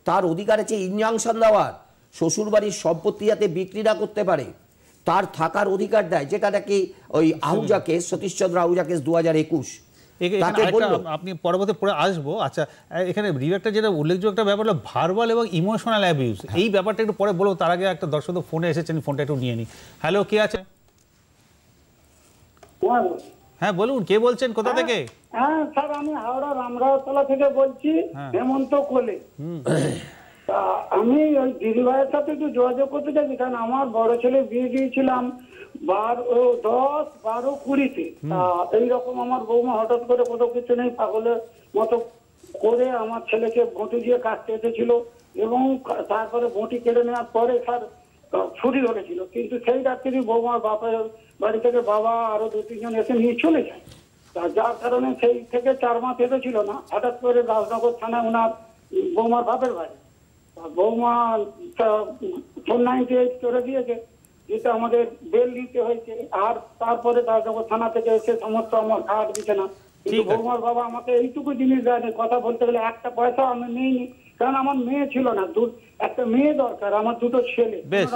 তার অধিকার আছে ইনজাংশন দেওয়ার শ্বশুরবাড়ির সম্পত্তি যাতে বিক্রি না করতে পারে তার থাকার অধিকার দেয় যেটা নাকি ওই আহুজা কেস সতীশচন্দ্র আহুজা কেস দু হাজার একুশ আপনি পরবর্তী পরে আসবো আচ্ছা এখানে রিভারটা যেটা উল্লেখযোগ্য একটা ব্যাপার হলো ভার্বাল এবং ইমোশনাল অ্যাবিউজ এই ব্যাপারটা একটু পরে বলবো তার আগে একটা দর্শক ফোনে এসেছেন ফোনটা একটু নিয়ে নি হ্যালো কে আছে হ্যাঁ বলুন কে বলছেন কোথা হ্যাঁ, থেকে হ্যাঁ স্যার আমি হাওড়া থেকে বলছি হ্যাঁ। হেমন্ত কোলে আমি ওই সাথে একটু যোগাযোগ করতে চাইছি কারণ আমার বড় ছেলে বিয়ে দিয়েছিলাম বারো দশ বারো কুড়িতে এইরকম আমার বৌমা হঠাৎ করে কোথাও কিছু নেই পাগলের মতো করে আমার ছেলেকে ভটি দিয়ে কাটতে এসেছিল এবং তারপরে বটি কেড়ে নেওয়ার পরে স্যার ছুটি ধরেছিল কিন্তু সেই রাত্রি বৌমার বাপের বাড়ি থেকে বাবা আরো দু তিনজন এসে নিয়ে চলে যায় তা যার কারণে সেই থেকে চার মাস এসে ছিল না হঠাৎ করে রাজনগর থানায় ওনার বৌমার বাপের বাড়ি বৌমা ফোর নাইনটি এইট করে দিয়েছে যেটা আমাদের বেল দিতে হয়েছে আর তারপরে রাজনগর থানা থেকে এসে সমস্ত আমার খাট দিতে না কিন্তু বৌমার বাবা আমাকে এইটুকু জিনিস দেয়নি কথা বলতে গেলে একটা পয়সা আমি নিইনি কারণ আমার মেয়ে ছিল না একটা মেয়ে দরকার আমার দুটো ছেলে বেশ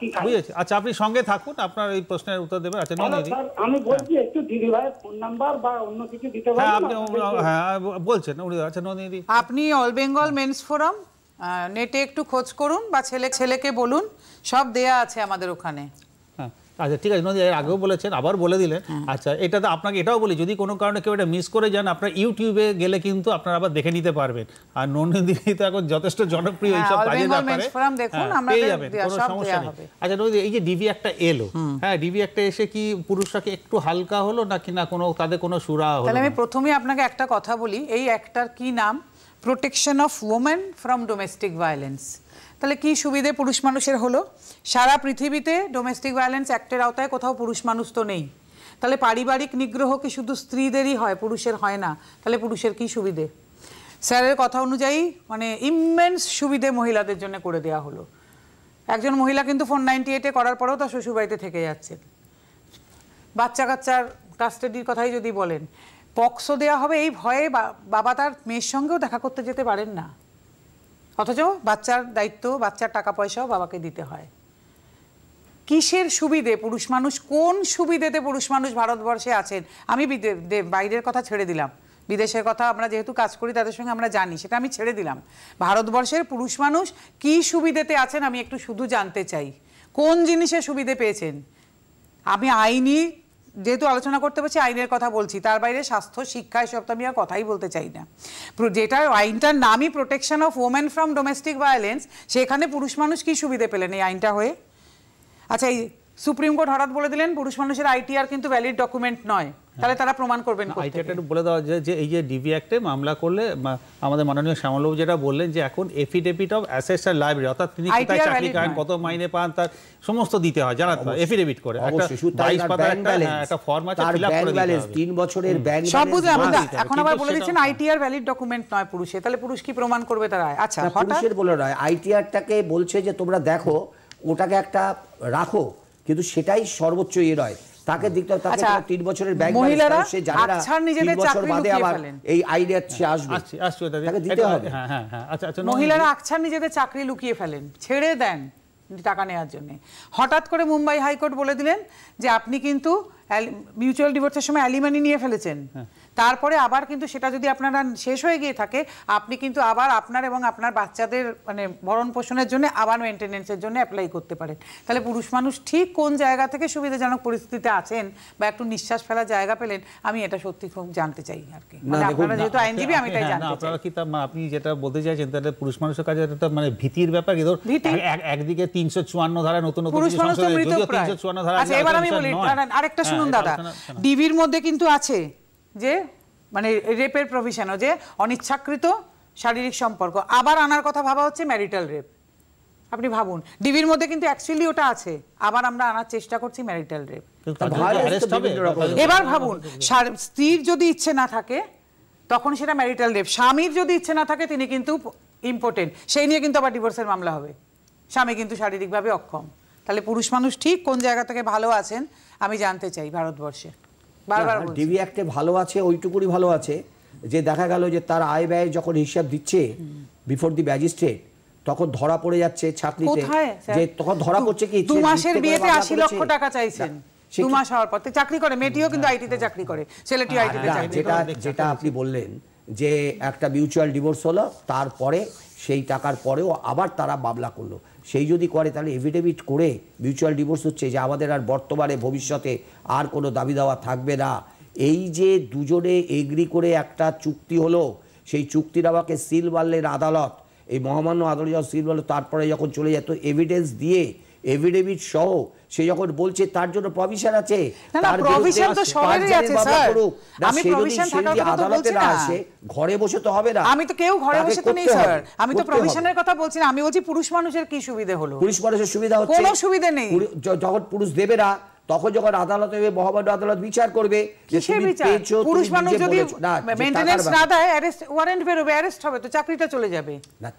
ঠিক আছে আচ্ছা আপনি সঙ্গে থাকুন আপনার এই প্রশ্নের উত্তর আচ্ছা আমি বলছি একটু দিদি ভাইয়ের ফোন নাম্বার বা অন্য কিছু দিতে পারেন হ্যাঁ, হ্যাঁ বলছেন আচ্ছা আপনি অল বেঙ্গল মেন্স ফোরাম নেটে একটু খোঁজ করুন বা ছেলে ছেলেকে বলুন সব দেয়া আছে আমাদের ওখানে আচ্ছা ঠিক আছে নদী এর আগেও বলেছেন আবার বলে দিলেন হ্যাঁ। আচ্ছা এটা তো আপনাকে এটাও বলি যদি কোনো কারণে কেউ এটা মিস করে যান আপনার ইউটিউবে গেলে কিন্তু আপনারা আবার দেখে নিতে পারবেন আর নন্দিনী তো এখন যথেষ্ট জনপ্রিয় হ্যাঁ, এইসব কাজের ব্যাপারে হ্যাঁ, পেয়ে যাবেন কোনো সমস্যা নেই আচ্ছা নদী এই যে ডিবি একটা এলো হ্যাঁ ডিবি একটা এসে কি পুরুষটাকে একটু হালকা হলো নাকি না কোনো তাদের কোনো সুরা হলো তাহলে আমি প্রথমে আপনাকে একটা কথা বলি এই একটার কি নাম protection of women from domestic violence তাহলে কি সুবিধে পুরুষ মানুষের হলো সারা পৃথিবীতে ডোমেস্টিক ভায়োলেন্স অ্যাক্টের আওতায় কোথাও পুরুষ মানুষ তো নেই তাহলে পারিবারিক নিগ্রহ কি শুধু স্ত্রীদেরই হয় পুরুষের হয় না তাহলে পুরুষের কি সুবিধে স্যারের কথা অনুযায়ী মানে ইমেন্স সুবিধে মহিলাদের জন্য করে দেওয়া হলো একজন মহিলা কিন্তু ফোন নাইনটি এইটে করার পরেও তার শ্বশুরবাড়িতে থেকে যাচ্ছে বাচ্চা কাচ্চার কাস্টাডির কথাই যদি বলেন পক্সো দেওয়া হবে এই ভয়ে বাবা তার মেয়ের সঙ্গেও দেখা করতে যেতে পারেন না অথচ বাচ্চার দায়িত্ব বাচ্চার টাকা পয়সাও বাবাকে দিতে হয় কিসের সুবিধে পুরুষ মানুষ কোন সুবিধেতে পুরুষ মানুষ ভারতবর্ষে আছেন আমি বাইরের কথা ছেড়ে দিলাম বিদেশের কথা আমরা যেহেতু কাজ করি তাদের সঙ্গে আমরা জানি সেটা আমি ছেড়ে দিলাম ভারতবর্ষের পুরুষ মানুষ কি সুবিধেতে আছেন আমি একটু শুধু জানতে চাই কোন জিনিসে সুবিধে পেয়েছেন আমি আইনি যেহেতু আলোচনা করতে পারছি আইনের কথা বলছি তার বাইরে স্বাস্থ্য শিক্ষা এসব তো আমি আর কথাই বলতে চাই না যেটা আইনটার নামই protection of women from domestic violence সেখানে পুরুষ মানুষ কি সুবিধে পেলেন এই আইনটা হয়ে আচ্ছা এই সুপ্রিম কোর্ট হঠাৎ বলে দিলেন পুরুষ মানুষের আইটিআর কিন্তু ভ্যালিড ডকুমেন্ট নয় তাহলে তারা প্রমাণ করবেন বলে দেওয়া যায় যে এই যে ডিবি অ্যাক্টে মামলা করলে আমাদের মাননীয় শ্যামলবাবু যেটা বললেন যে এখন এফিডেভিট অফ অ্যাসেসার লাইব্রেরি অর্থাৎ তিনি কোথায় চাকরি করেন কত মাইনে পান তার সমস্ত দিতে হয় জানাতে হয় এফিডেভিট করে একটা ফর্ম হ্যাঁ, আছে ফিল আপ করে দিতে হবে বছরের ব্যাংক সব বুঝে আমরা এখন আবার বলে দিচ্ছেন আইটিআর ভ্যালিড ডকুমেন্ট নয় পুরুষে তাহলে পুরুষ কি প্রমাণ করবে তারা আচ্ছা পুরুষের বলে নয় আইটিআরটাকে বলছে যে তোমরা দেখো ওটাকে একটা রাখো কিন্তু সেটাই সর্বোচ্চ ইয়ে নয় তাকে দেখতে হবে তাকে আচ্ছা, তিন বছরের ব্যাংক মহিলারা সে জানে নিজেদের চাকরি বাদে আবার এই আইডিয়া সে হ্যাঁ, আসবে তাকে দিতে হবে হ্যাঁ, হ্যাঁ, আচ্ছা, আচ্ছা নিজেদের চাকরি লুকিয়ে ফেলেন ছেড়ে দেন টাকা নেওয়ার জন্য হঠাৎ করে মুম্বাই হাইকোর্ট বলে দিলেন যে আপনি কিন্তু মিউচুয়াল ডিভোর্সের সময় অ্যালিমানি নিয়ে ফেলেছেন তারপরে আবার কিন্তু সেটা যদি আপনারা শেষ হয়ে গিয়ে থাকে আপনি কিন্তু আবার আপনার এবং আপনার বাচ্চাদের মানে ভরণ পোষণের জন্য আবার মেনটেনেন্সের জন্য অ্যাপ্লাই করতে পারেন তাহলে পুরুষ মানুষ ঠিক কোন জায়গা থেকে সুবিধাজনক পরিস্থিতিতে আছেন বা একটু নিঃশ্বাস ফেলা জায়গা পেলেন আমি এটা সত্যি খুব জানতে চাই আর কি মানে আপনারা যেহেতু আইনজীবী আমি তাই হ্যাঁ, জানি আপনারা কি আপনি যেটা বলতে চাইছেন তাহলে পুরুষ মানুষের কাছে এটা মানে ভীতির ব্যাপার কি ধর একদিকে চুয়ান্ন ধারা নতুন নতুন পুরুষ মানুষ মৃত প্রায় আচ্ছা এবার আমি বলি আরেকটা হ্যাঁ, শুনুন দাদা ডিবির মধ্যে কিন্তু আছে যে মানে রেপের প্রভিশনও যে অনিচ্ছাকৃত শারীরিক সম্পর্ক আবার আনার কথা ভাবা হচ্ছে ম্যারিটাল রেপ আপনি ভাবুন ডিবির মধ্যে কিন্তু অ্যাকচুয়ালি ওটা আছে আবার আমরা আনার চেষ্টা করছি ম্যারিটাল রেপ এবার ভাবুন স্ত্রীর যদি ইচ্ছে না থাকে তখন সেটা ম্যারিটাল রেপ স্বামীর যদি ইচ্ছে না থাকে তিনি কিন্তু ইম্পর্টেন্ট সেই নিয়ে কিন্তু আবার ডিভোর্সের মামলা হবে স্বামী কিন্তু শারীরিকভাবে অক্ষম তাহলে পুরুষ মানুষ ঠিক কোন জায়গা থেকে ভালো আছেন আমি জানতে চাই ভারতবর্ষে ডিবি একটে ভালো আছে ওইটুকুরই ভালো আছে যে দেখা গেল যে তার আয় ব্যয় যখন হিসাব দিচ্ছে বিফোর দি ম্যাজিস্ট্রেট তখন ধরা পড়ে যাচ্ছে ছাত্রীতে যে তখন ধরা পড়ছে কি দু মাসের বিয়েতে 80 লক্ষ টাকা চাইছেন দু মাস হওয়ার পর চাকরি করে মেটিও কিন্তু আইটিতে চাকরি করে ছেলেটিও আইটিতে চাকরি করে যেটা যেটা আপনি বললেন যে একটা মিউচুয়াল ডিভোর্স হলো তারপরে সেই টাকার পরেও আবার তারা মামলা করলো সেই যদি করে তাহলে এফিডেভিট করে মিউচুয়াল ডিভোর্স হচ্ছে যে আমাদের আর বর্তমানে ভবিষ্যতে আর কোনো দাবি দাওয়া থাকবে না এই যে দুজনে এগ্রি করে একটা চুক্তি হলো সেই চুক্তির আমাকে সিল মারলেন আদালত এই মহামান্য আদালত যখন সিল মারল তারপরে যখন চলে যেত এভিডেন্স দিয়ে এভিডেভিট সহ সে যখন বলছে তার জন্য প্রভিশন আছে তার প্রভিশন তো আছে স্যার আমি প্রভিশন থাকার কথা বলছি না আসে ঘরে বসে তো হবে না আমি তো কেউ ঘরে বসে তো নেই স্যার আমি তো প্রভিশনের কথা বলছি না আমি বলছি পুরুষ মানুষের কি সুবিধা হলো পুরুষ মানুষের সুবিধা হচ্ছে কোনো সুবিধা নেই যখন পুরুষ দেবে না তখন যখন আদালতে মহামান্য আদালত বিচার করবে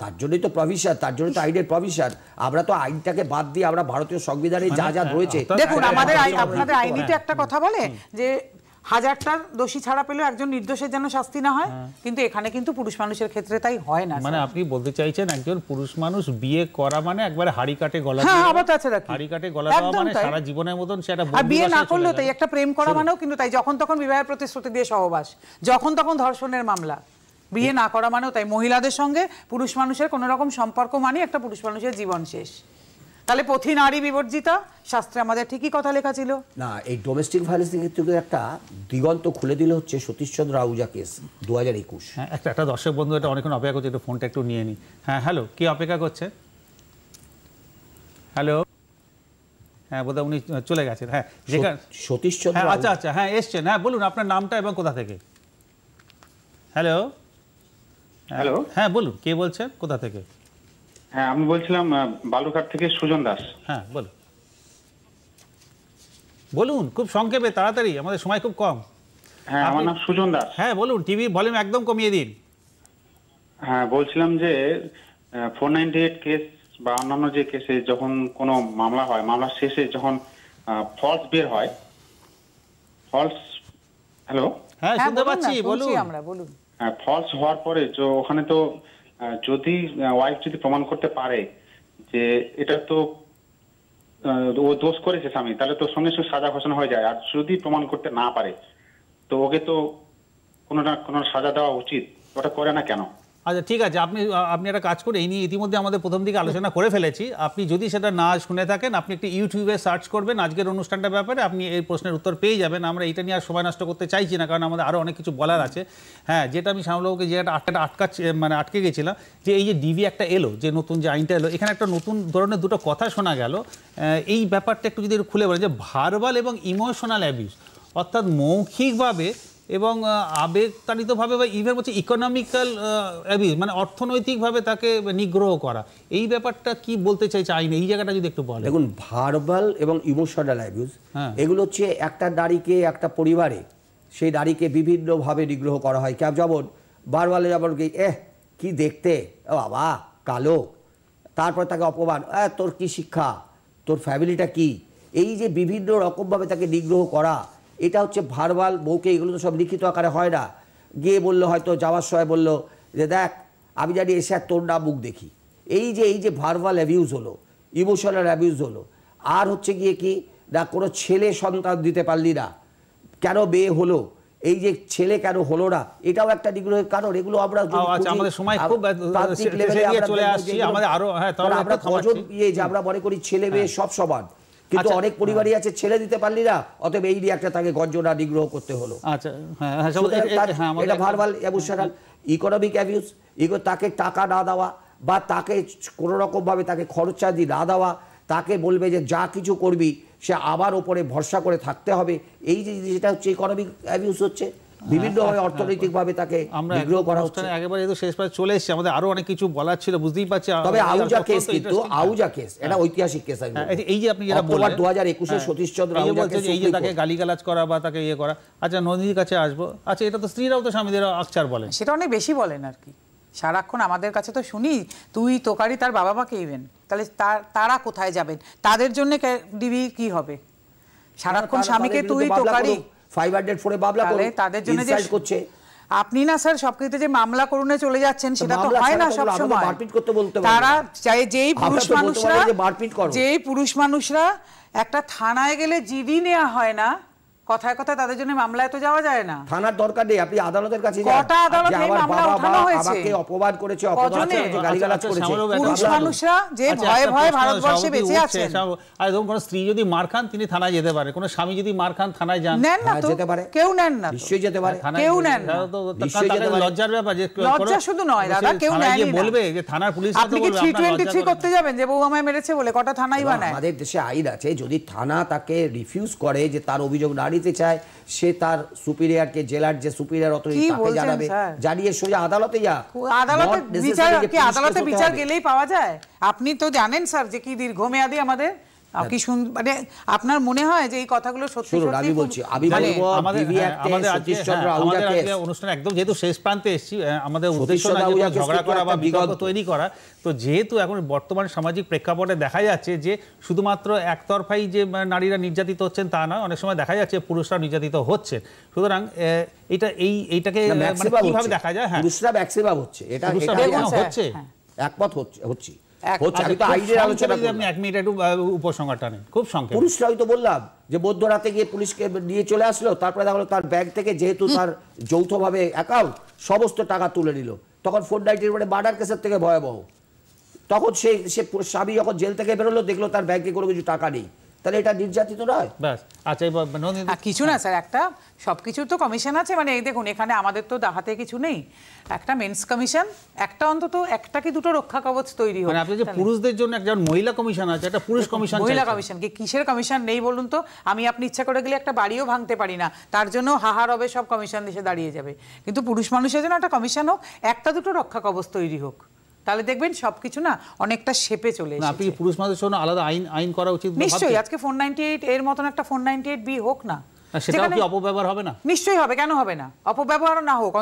তার জন্যই তো প্রভিশন তার জন্য তো আইনের প্রভিশন আমরা তো আইনটাকে বাদ দিয়ে আমরা ভারতীয় সংবিধানে যা মানে, যা হ্যাঁ, রয়েছে দেখুন আমাদের আপনাদের আইনই তো একটা কথা বলে যে হাজারটার দোষী ছাড়া পেলেও একজন নির্দোষের জন্য শাস্তি না হয় হ্যাঁ। কিন্তু এখানে কিন্তু পুরুষ মানুষের ক্ষেত্রে তাই হয় না মানে আপনি বলতে চাইছেন একজন পুরুষ মানুষ বিয়ে করা মানে একবারে হাড়ি কাটে গলা হ্যাঁ আবার তো তাছাড়া হাড়ি কাটে গলা দেওয়া মানে সারা জীবনের মতন সেটা আর বিয়ে না করলেও তাই একটা প্রেম করা মানেও কিন্তু তাই যখন তখন বিবাহের প্রতিশ্রুতি দিয়ে সহবাস যখন তখন ধর্ষণের মামলা বিয়ে না করা মানেও তাই মহিলাদের সঙ্গে পুরুষ মানুষের কোনো রকম সম্পর্ক মানে একটা পুরুষ মানুষের জীবন শেষ তাহলে পথি নারী বিবর্জিতা শাস্ত্রে আমাদের ঠিকই কথা লেখা ছিল না এই ডোমেস্টিক ভায়োলেন্সের ক্ষেত্রে একটা দিগন্ত খুলে দিলে হচ্ছে সতীশচন্দ্র আহুজা কেস দু হাজার একুশ হ্যাঁ একটা একটা দর্শক বন্ধু এটা অনেকক্ষণ অপেক্ষা করছে একটু ফোনটা একটু নিয়ে নিই হ্যাঁ হ্যালো কি অপেক্ষা করছে হ্যালো হ্যাঁ বোধহয় উনি চলে গেছেন হ্যাঁ যেখান সতীশচন্দ্র হ্যাঁ আচ্ছা আচ্ছা হ্যাঁ এসছেন হ্যাঁ বলুন আপনার নামটা এবং কোথা থেকে হ্যালো হ্যালো হ্যাঁ বলুন কে বলছেন কোথা থেকে হ্যাঁ আমি বলছিলাম বালুঘাট থেকে সুজন দাস হ্যাঁ বলুন বলুন খুব সংক্ষেপে তাড়াতাড়ি আমাদের সময় খুব কম হ্যাঁ আমার নাম সুজন দাস হ্যাঁ বলুন টিভির ভলিউম একদম কমিয়ে দিন হ্যাঁ বলছিলাম যে ফোর নাইনটি এইট কেস বা অন্যান্য যে কেসে যখন কোনো মামলা হয় মামলার শেষে যখন ফলস বের হয় ফলস হ্যালো হ্যাঁ, হ্যাঁ শুনতে পাচ্ছি বলুন বলুন হ্যাঁ ফলস হওয়ার পরে তো ওখানে তো যদি ওয়াইফ যদি প্রমাণ করতে পারে যে এটা তো ও দোষ করেছে স্বামী তাহলে তো সঙ্গে সঙ্গে সাজা ঘোষণা হয়ে যায় আর যদি প্রমাণ করতে না পারে তো ওকে তো কোনো না কোনো সাজা দেওয়া উচিত ওটা করে না কেন আচ্ছা ঠিক আছে আপনি আপনি একটা কাজ করে এই নিয়ে ইতিমধ্যে আমাদের প্রথম দিকে আলোচনা করে ফেলেছি আপনি যদি সেটা না শুনে থাকেন আপনি একটি ইউটিউবে সার্চ করবেন আজকের অনুষ্ঠানটার ব্যাপারে আপনি এই প্রশ্নের উত্তর পেয়ে যাবেন আমরা এটা নিয়ে আর সময় নষ্ট করতে চাইছি না কারণ আমাদের আরও অনেক কিছু বলার আছে হ্যাঁ যেটা আমি শ্যামলবাবুকে যে একটা আটকা মানে আটকে গেছিলাম যে এই যে ডিবি একটা এলো যে নতুন যে আইনটা এলো এখানে একটা নতুন ধরনের দুটো কথা শোনা গেল এই ব্যাপারটা একটু যদি খুলে বলে যে ভার্বাল এবং ইমোশনাল অ্যাবিউজ অর্থাৎ মৌখিকভাবে এবং আবেগতাড়িতভাবে বা ইভেন হচ্ছে ইকোনমিক্যাল অ্যাবিউজ মানে অর্থনৈতিকভাবে তাকে নিগ্রহ করা এই ব্যাপারটা কি বলতে চাই চাইনি এই জায়গাটা যদি একটু বলে দেখুন ভার্বাল এবং ইমোশনাল অ্যাবিউজ এগুলো হচ্ছে একটা নারীকে একটা পরিবারে সেই নারীকে বিভিন্নভাবে নিগ্রহ করা হয় কেউ যেমন বারবালে যেমন এহ কি দেখতে ও বাবা কালো তারপর তাকে অপমান তোর কি শিক্ষা তোর ফ্যামিলিটা কি এই যে বিভিন্ন রকমভাবে তাকে নিগ্রহ করা এটা হচ্ছে ভারবাল বউকে এগুলো তো সব লিখিত আকারে হয় না গিয়ে বললো হয়তো যাওয়ার সময় বললো যে দেখ আমি জানি এসে আর তোর না মুখ দেখি এই যে এই যে ভারবাল অ্যাবিউজ হলো ইমোশনাল অ্যাবিউজ হলো আর হচ্ছে গিয়ে কি না কোনো ছেলে সন্তান দিতে পারলি না কেন বিয়ে হলো এই যে ছেলে কেন হলো না এটাও একটা ডিগ্রের কারণ এগুলো আমরা আচ্ছা, আমাদের সময় খুব চলে আসছি আমাদের আরো হ্যাঁ মানে ইয়ে আমরা মনে করি ছেলে মেয়ে হ্যাঁ। সব সমান কিন্তু আচ্ছা, অনেক পরিবারই হ্যাঁ। আছে ছেড়ে দিতে পারলি না অতএব এই রিয়াক্টটা তাকে গঞ্জনা নিগ্রহ করতে হলো আচ্ছা হ্যাঁ, হ্যাঁ, এটা ভারবাল অ্যাবুশনাল ইকোনমিক অ্যাবিউজ তাকে টাকা না দেওয়া বা তাকে কোনো রকমভাবে তাকে খরচাদি না দেওয়া তাকে বলবে যে যা কিছু করবি সে আবার ওপরে ভরসা করে থাকতে হবে এই যে যেটা হচ্ছে ইকোনমিক অ্যাবিউজ হচ্ছে হ্যাঁ, বিভিন্ন ভাবে হ্যাঁ, অর্থনৈতিক ভাবে তাকে হ্যাঁ, বিগ্রহ করা হচ্ছে একেবারে তো শেষ পর্যন্ত চলে এসেছে আমাদের আরো অনেক কিছু বলার ছিল বুঝতেই পারছি তবে আউজা কেস কিন্তু আউজা কেস এটা ঐতিহাসিক কেস এই যে আপনি যেটা বললেন 2021 এ সতীশ চন্দ্র আউজা কেস এই যে তাকে গালিগালাজ করা বা তাকে ইয়ে করা আচ্ছা নদীর কাছে আসবো আচ্ছা এটা তো স্ত্রীরাও তো স্বামীদের আকচার বলেন সেটা অনেক বেশি বলেন আর কি সারাক্ষণ আমাদের কাছে তো শুনি তুই তোকারি তার বাবা মাকে ইভেন তাহলে তারা কোথায় যাবেন তাদের জন্য ডিবি কি হবে সারাক্ষণ স্বামীকে তুই তোকারি ফাইভ ফোরে মামলা করে তাদের জন্য করছে আপনি না স্যার সবকিছুতে যে মামলা করুনে চলে যাচ্ছেন সেটা তো হয় না সব সময় মারপিট করতে বলতে তারা চাই যেই পুরুষ মানুষরা যেই পুরুষ মানুষরা একটা থানায় গেলে জিডি নেওয়া হয় না কথায় কথায় তাদের জন্য মামলায় তো যাওয়া যায় না থানার দরকার নেই আপনি আদালতের কাছে কটা আদালত এই মামলা ওঠানো হয়েছে বাবাকে অপবাদ করেছে অপবাদ করেছে আচ্ছা, গালি গালাজ আচ্ছা, করেছে পুরুষ মানুষরা যে ভয় আচ্ছা, ভয় ভারতবর্ষে বেঁচে আছে আর ধরুন কোনো স্ত্রী যদি মার খান তিনি থানায় যেতে পারে কোনো স্বামী যদি মার খান থানায় যান নেন না যেতে পারে কেউ নেন না নিশ্চয়ই যেতে পারে কেউ নেন না তো লজ্জার ব্যাপার যে লজ্জা শুধু নয় দাদা কেউ নেন না বলবে যে থানার পুলিশ আপনি কি 323 করতে যাবেন যে বউ আমায় মেরেছে বলে কটা থানায় বানায় আমাদের দেশে আইন আছে যদি থানা তাকে রিফিউজ করে যে তার অভিযোগ নারী নিতে চায় সে তার সুপিরিয়ারকে জেলার যে সুপিরিয়ার অত তাকে জানাবে জানিয়ে সোজা আদালতে যা আদালতে বিচার আদালতে বিচার গেলেই পাওয়া যায় আপনি তো জানেন স্যার যে কি দীর্ঘমেয়াদী আমাদের শুন মানে আপনার মনে হয় যে এই কথাগুলো সত্যি সত্যি আমি বলছি আমি মানে আমাদের হ্যাঁ, আমাদের হ্যাঁ, অনুষ্ঠান একদম যেহেতু শেষ প্রান্তে এসেছি আমাদের উদ্দেশ্য না ঝগড়া করা বা তৈরি করা তো যেহেতু এখন বর্তমান সামাজিক প্রেক্ষাপটে দেখা যাচ্ছে যে শুধুমাত্র একতরফাই যে নারীরা নির্যাতিত হচ্ছেন তা নয় অনেক সময় দেখা যাচ্ছে পুরুষরা নির্যাতিত হচ্ছেন সুতরাং এটা এই এইটাকে মানে কিভাবে দেখা যায় হ্যাঁ পুরুষরা হচ্ছে এটা হচ্ছে হ্যাঁ। একমত হচ্ছে হচ্ছে আচ্ছা, এক মিনিট একটু খুব বললাম যে গিয়ে পুলিশকে নিয়ে চলে আসলো তারপরে তার ব্যাগ থেকে যেহেতু তার যৌথভাবে সমস্ত টাকা তুলে তখন ফোর মানে কেসের থেকে ভয়াবহ তখন সে সে স্বামী যখন জেল থেকে বেরোলো দেখলো তার ব্যাংকে কোনো কিছু টাকা নেই তাহলে এটা নির্যাতিত নয় আচ্ছা কিছু না স্যার একটা সব কিছুর তো কমিশন আছে মানে এই দেখুন এখানে আমাদের তো দাহাতে কিছু নেই একটা মেন্স কমিশন একটা অন্তত একটা কি দুটো রক্ষা কবচ তৈরি মানে হয় আপনি যে পুরুষদের জন্য একজন মহিলা কমিশন আছে একটা পুরুষ কমিশন মহিলা কমিশন কি কিসের কমিশন নেই বলুন তো আমি আপনি ইচ্ছা করে গেলে একটা বাড়িও ভাঙতে পারি না তার জন্য হাহার হবে সব কমিশন এসে দাঁড়িয়ে যাবে কিন্তু পুরুষ মানুষের জন্য একটা কমিশন হোক একটা দুটো রক্ষা কবচ তৈরি হোক তাহলে দেখবেন সবকিছু না অনেকটা শেপে চলে না আপনি পুরুষ মানুষের জন্য আলাদা আইন আইন করা উচিত নিশ্চয়ই আজকে ফোর নাইনটি এইট এর মতন একটা ফোর নাইনটি এইট বি হোক না সেটা কি অপব্যবহার হবে না নিশ্চয়ই হবে কেন হবে না অপব্যবহার না হোক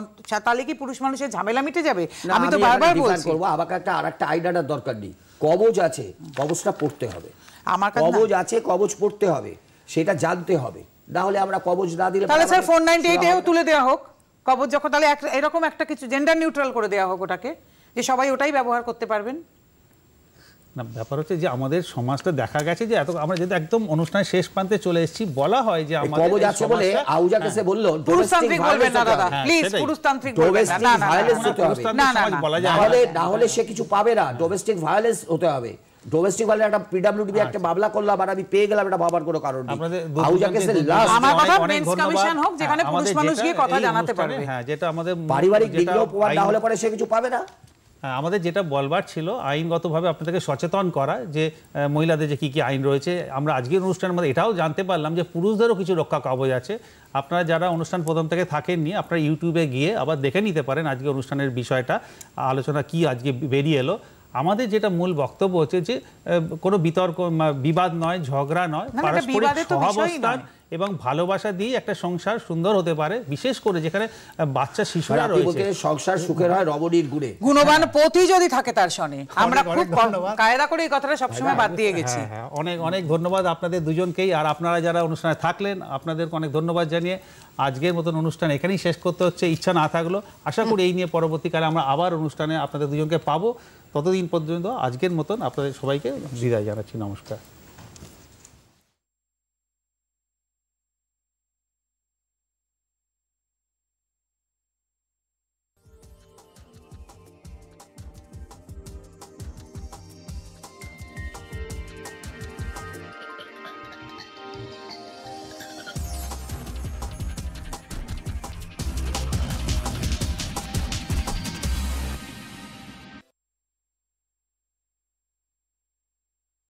তাহলে কি পুরুষ মানুষের ঝামেলা মিটে যাবে আমি তো বারবার বলছি করবো আবার একটা আরেকটা একটা আইডিয়াটার দরকার নেই কবজ আছে কবজটা পড়তে হবে আমার কবজ আছে কবজ পড়তে হবে সেটা জানতে হবে না হলে আমরা কবজ না দিলে তাহলে স্যার ফোর নাইনটি এইটেও তুলে দেওয়া হোক কবজ যখন তাহলে এরকম একটা কিছু জেন্ডার নিউট্রাল করে দেওয়া হোক ওটাকে যে সবাই ওটাই ব্যবহার করতে পারবেন না ব্যাপার হচ্ছে যে আমাদের সমাজটা দেখা গেছে যে এত আমরা যেহেতু একদম অনুষ্ঠান শেষ প্রান্তে চলে এসেছি বলা হয় যে আমাদের সে কিছু পাবে না ডোমেস্টিক ভায়োলেন্স হতে হবে একটা আচ্ছা। করলাম আর আমি পেয়ে গেলাম এটা কোনো কারণ হ্যাঁ, কথা জানাতে হ্যাঁ, যেটা আমাদের পারিবারিক পরে সে কিছু পাবে না আমাদের যেটা বলবার ছিল আইনগতভাবে আপনাদেরকে সচেতন করা যে মহিলাদের যে কী কী আইন রয়েছে আমরা আজকের অনুষ্ঠানের মধ্যে এটাও জানতে পারলাম যে পুরুষদেরও কিছু রক্ষা কবচ আছে আপনারা যারা অনুষ্ঠান প্রথম থেকে থাকেননি আপনারা ইউটিউবে গিয়ে আবার দেখে নিতে পারেন আজকে অনুষ্ঠানের বিষয়টা আলোচনা কি আজকে বেরিয়ে এলো আমাদের যেটা মূল বক্তব্য হচ্ছে যে কোনো বিতর্ক বিবাদ নয় ঝগড়া নয় পারস্পরিক সহাবস্থান এবং ভালোবাসা দিয়ে একটা সংসার সুন্দর হতে পারে বিশেষ করে যেখানে বাচ্চা শিশুরা রয়েছে সংসার সুখের হয় রবণীর গুড়ে গুণবান পতি যদি থাকে তার সনে আমরা খুব কায়দা করে এই কথাটা সবসময় হ্যাঁ, বাদ দিয়ে গেছি হ্যাঁ, হ্যাঁ, অনেক অনেক ধন্যবাদ আপনাদের দুজনকেই আর আপনারা যারা অনুষ্ঠানে থাকলেন আপনাদেরকে অনেক ধন্যবাদ জানিয়ে আজকের মতন অনুষ্ঠান এখানেই শেষ করতে হচ্ছে ইচ্ছা না থাকলো আশা করি এই নিয়ে পরবর্তীকালে আমরা আবার অনুষ্ঠানে আপনাদের দুজনকে পাবো ততদিন পর্যন্ত আজকের মতন আপনাদের সবাইকে বিদায় জানাচ্ছি নমস্কার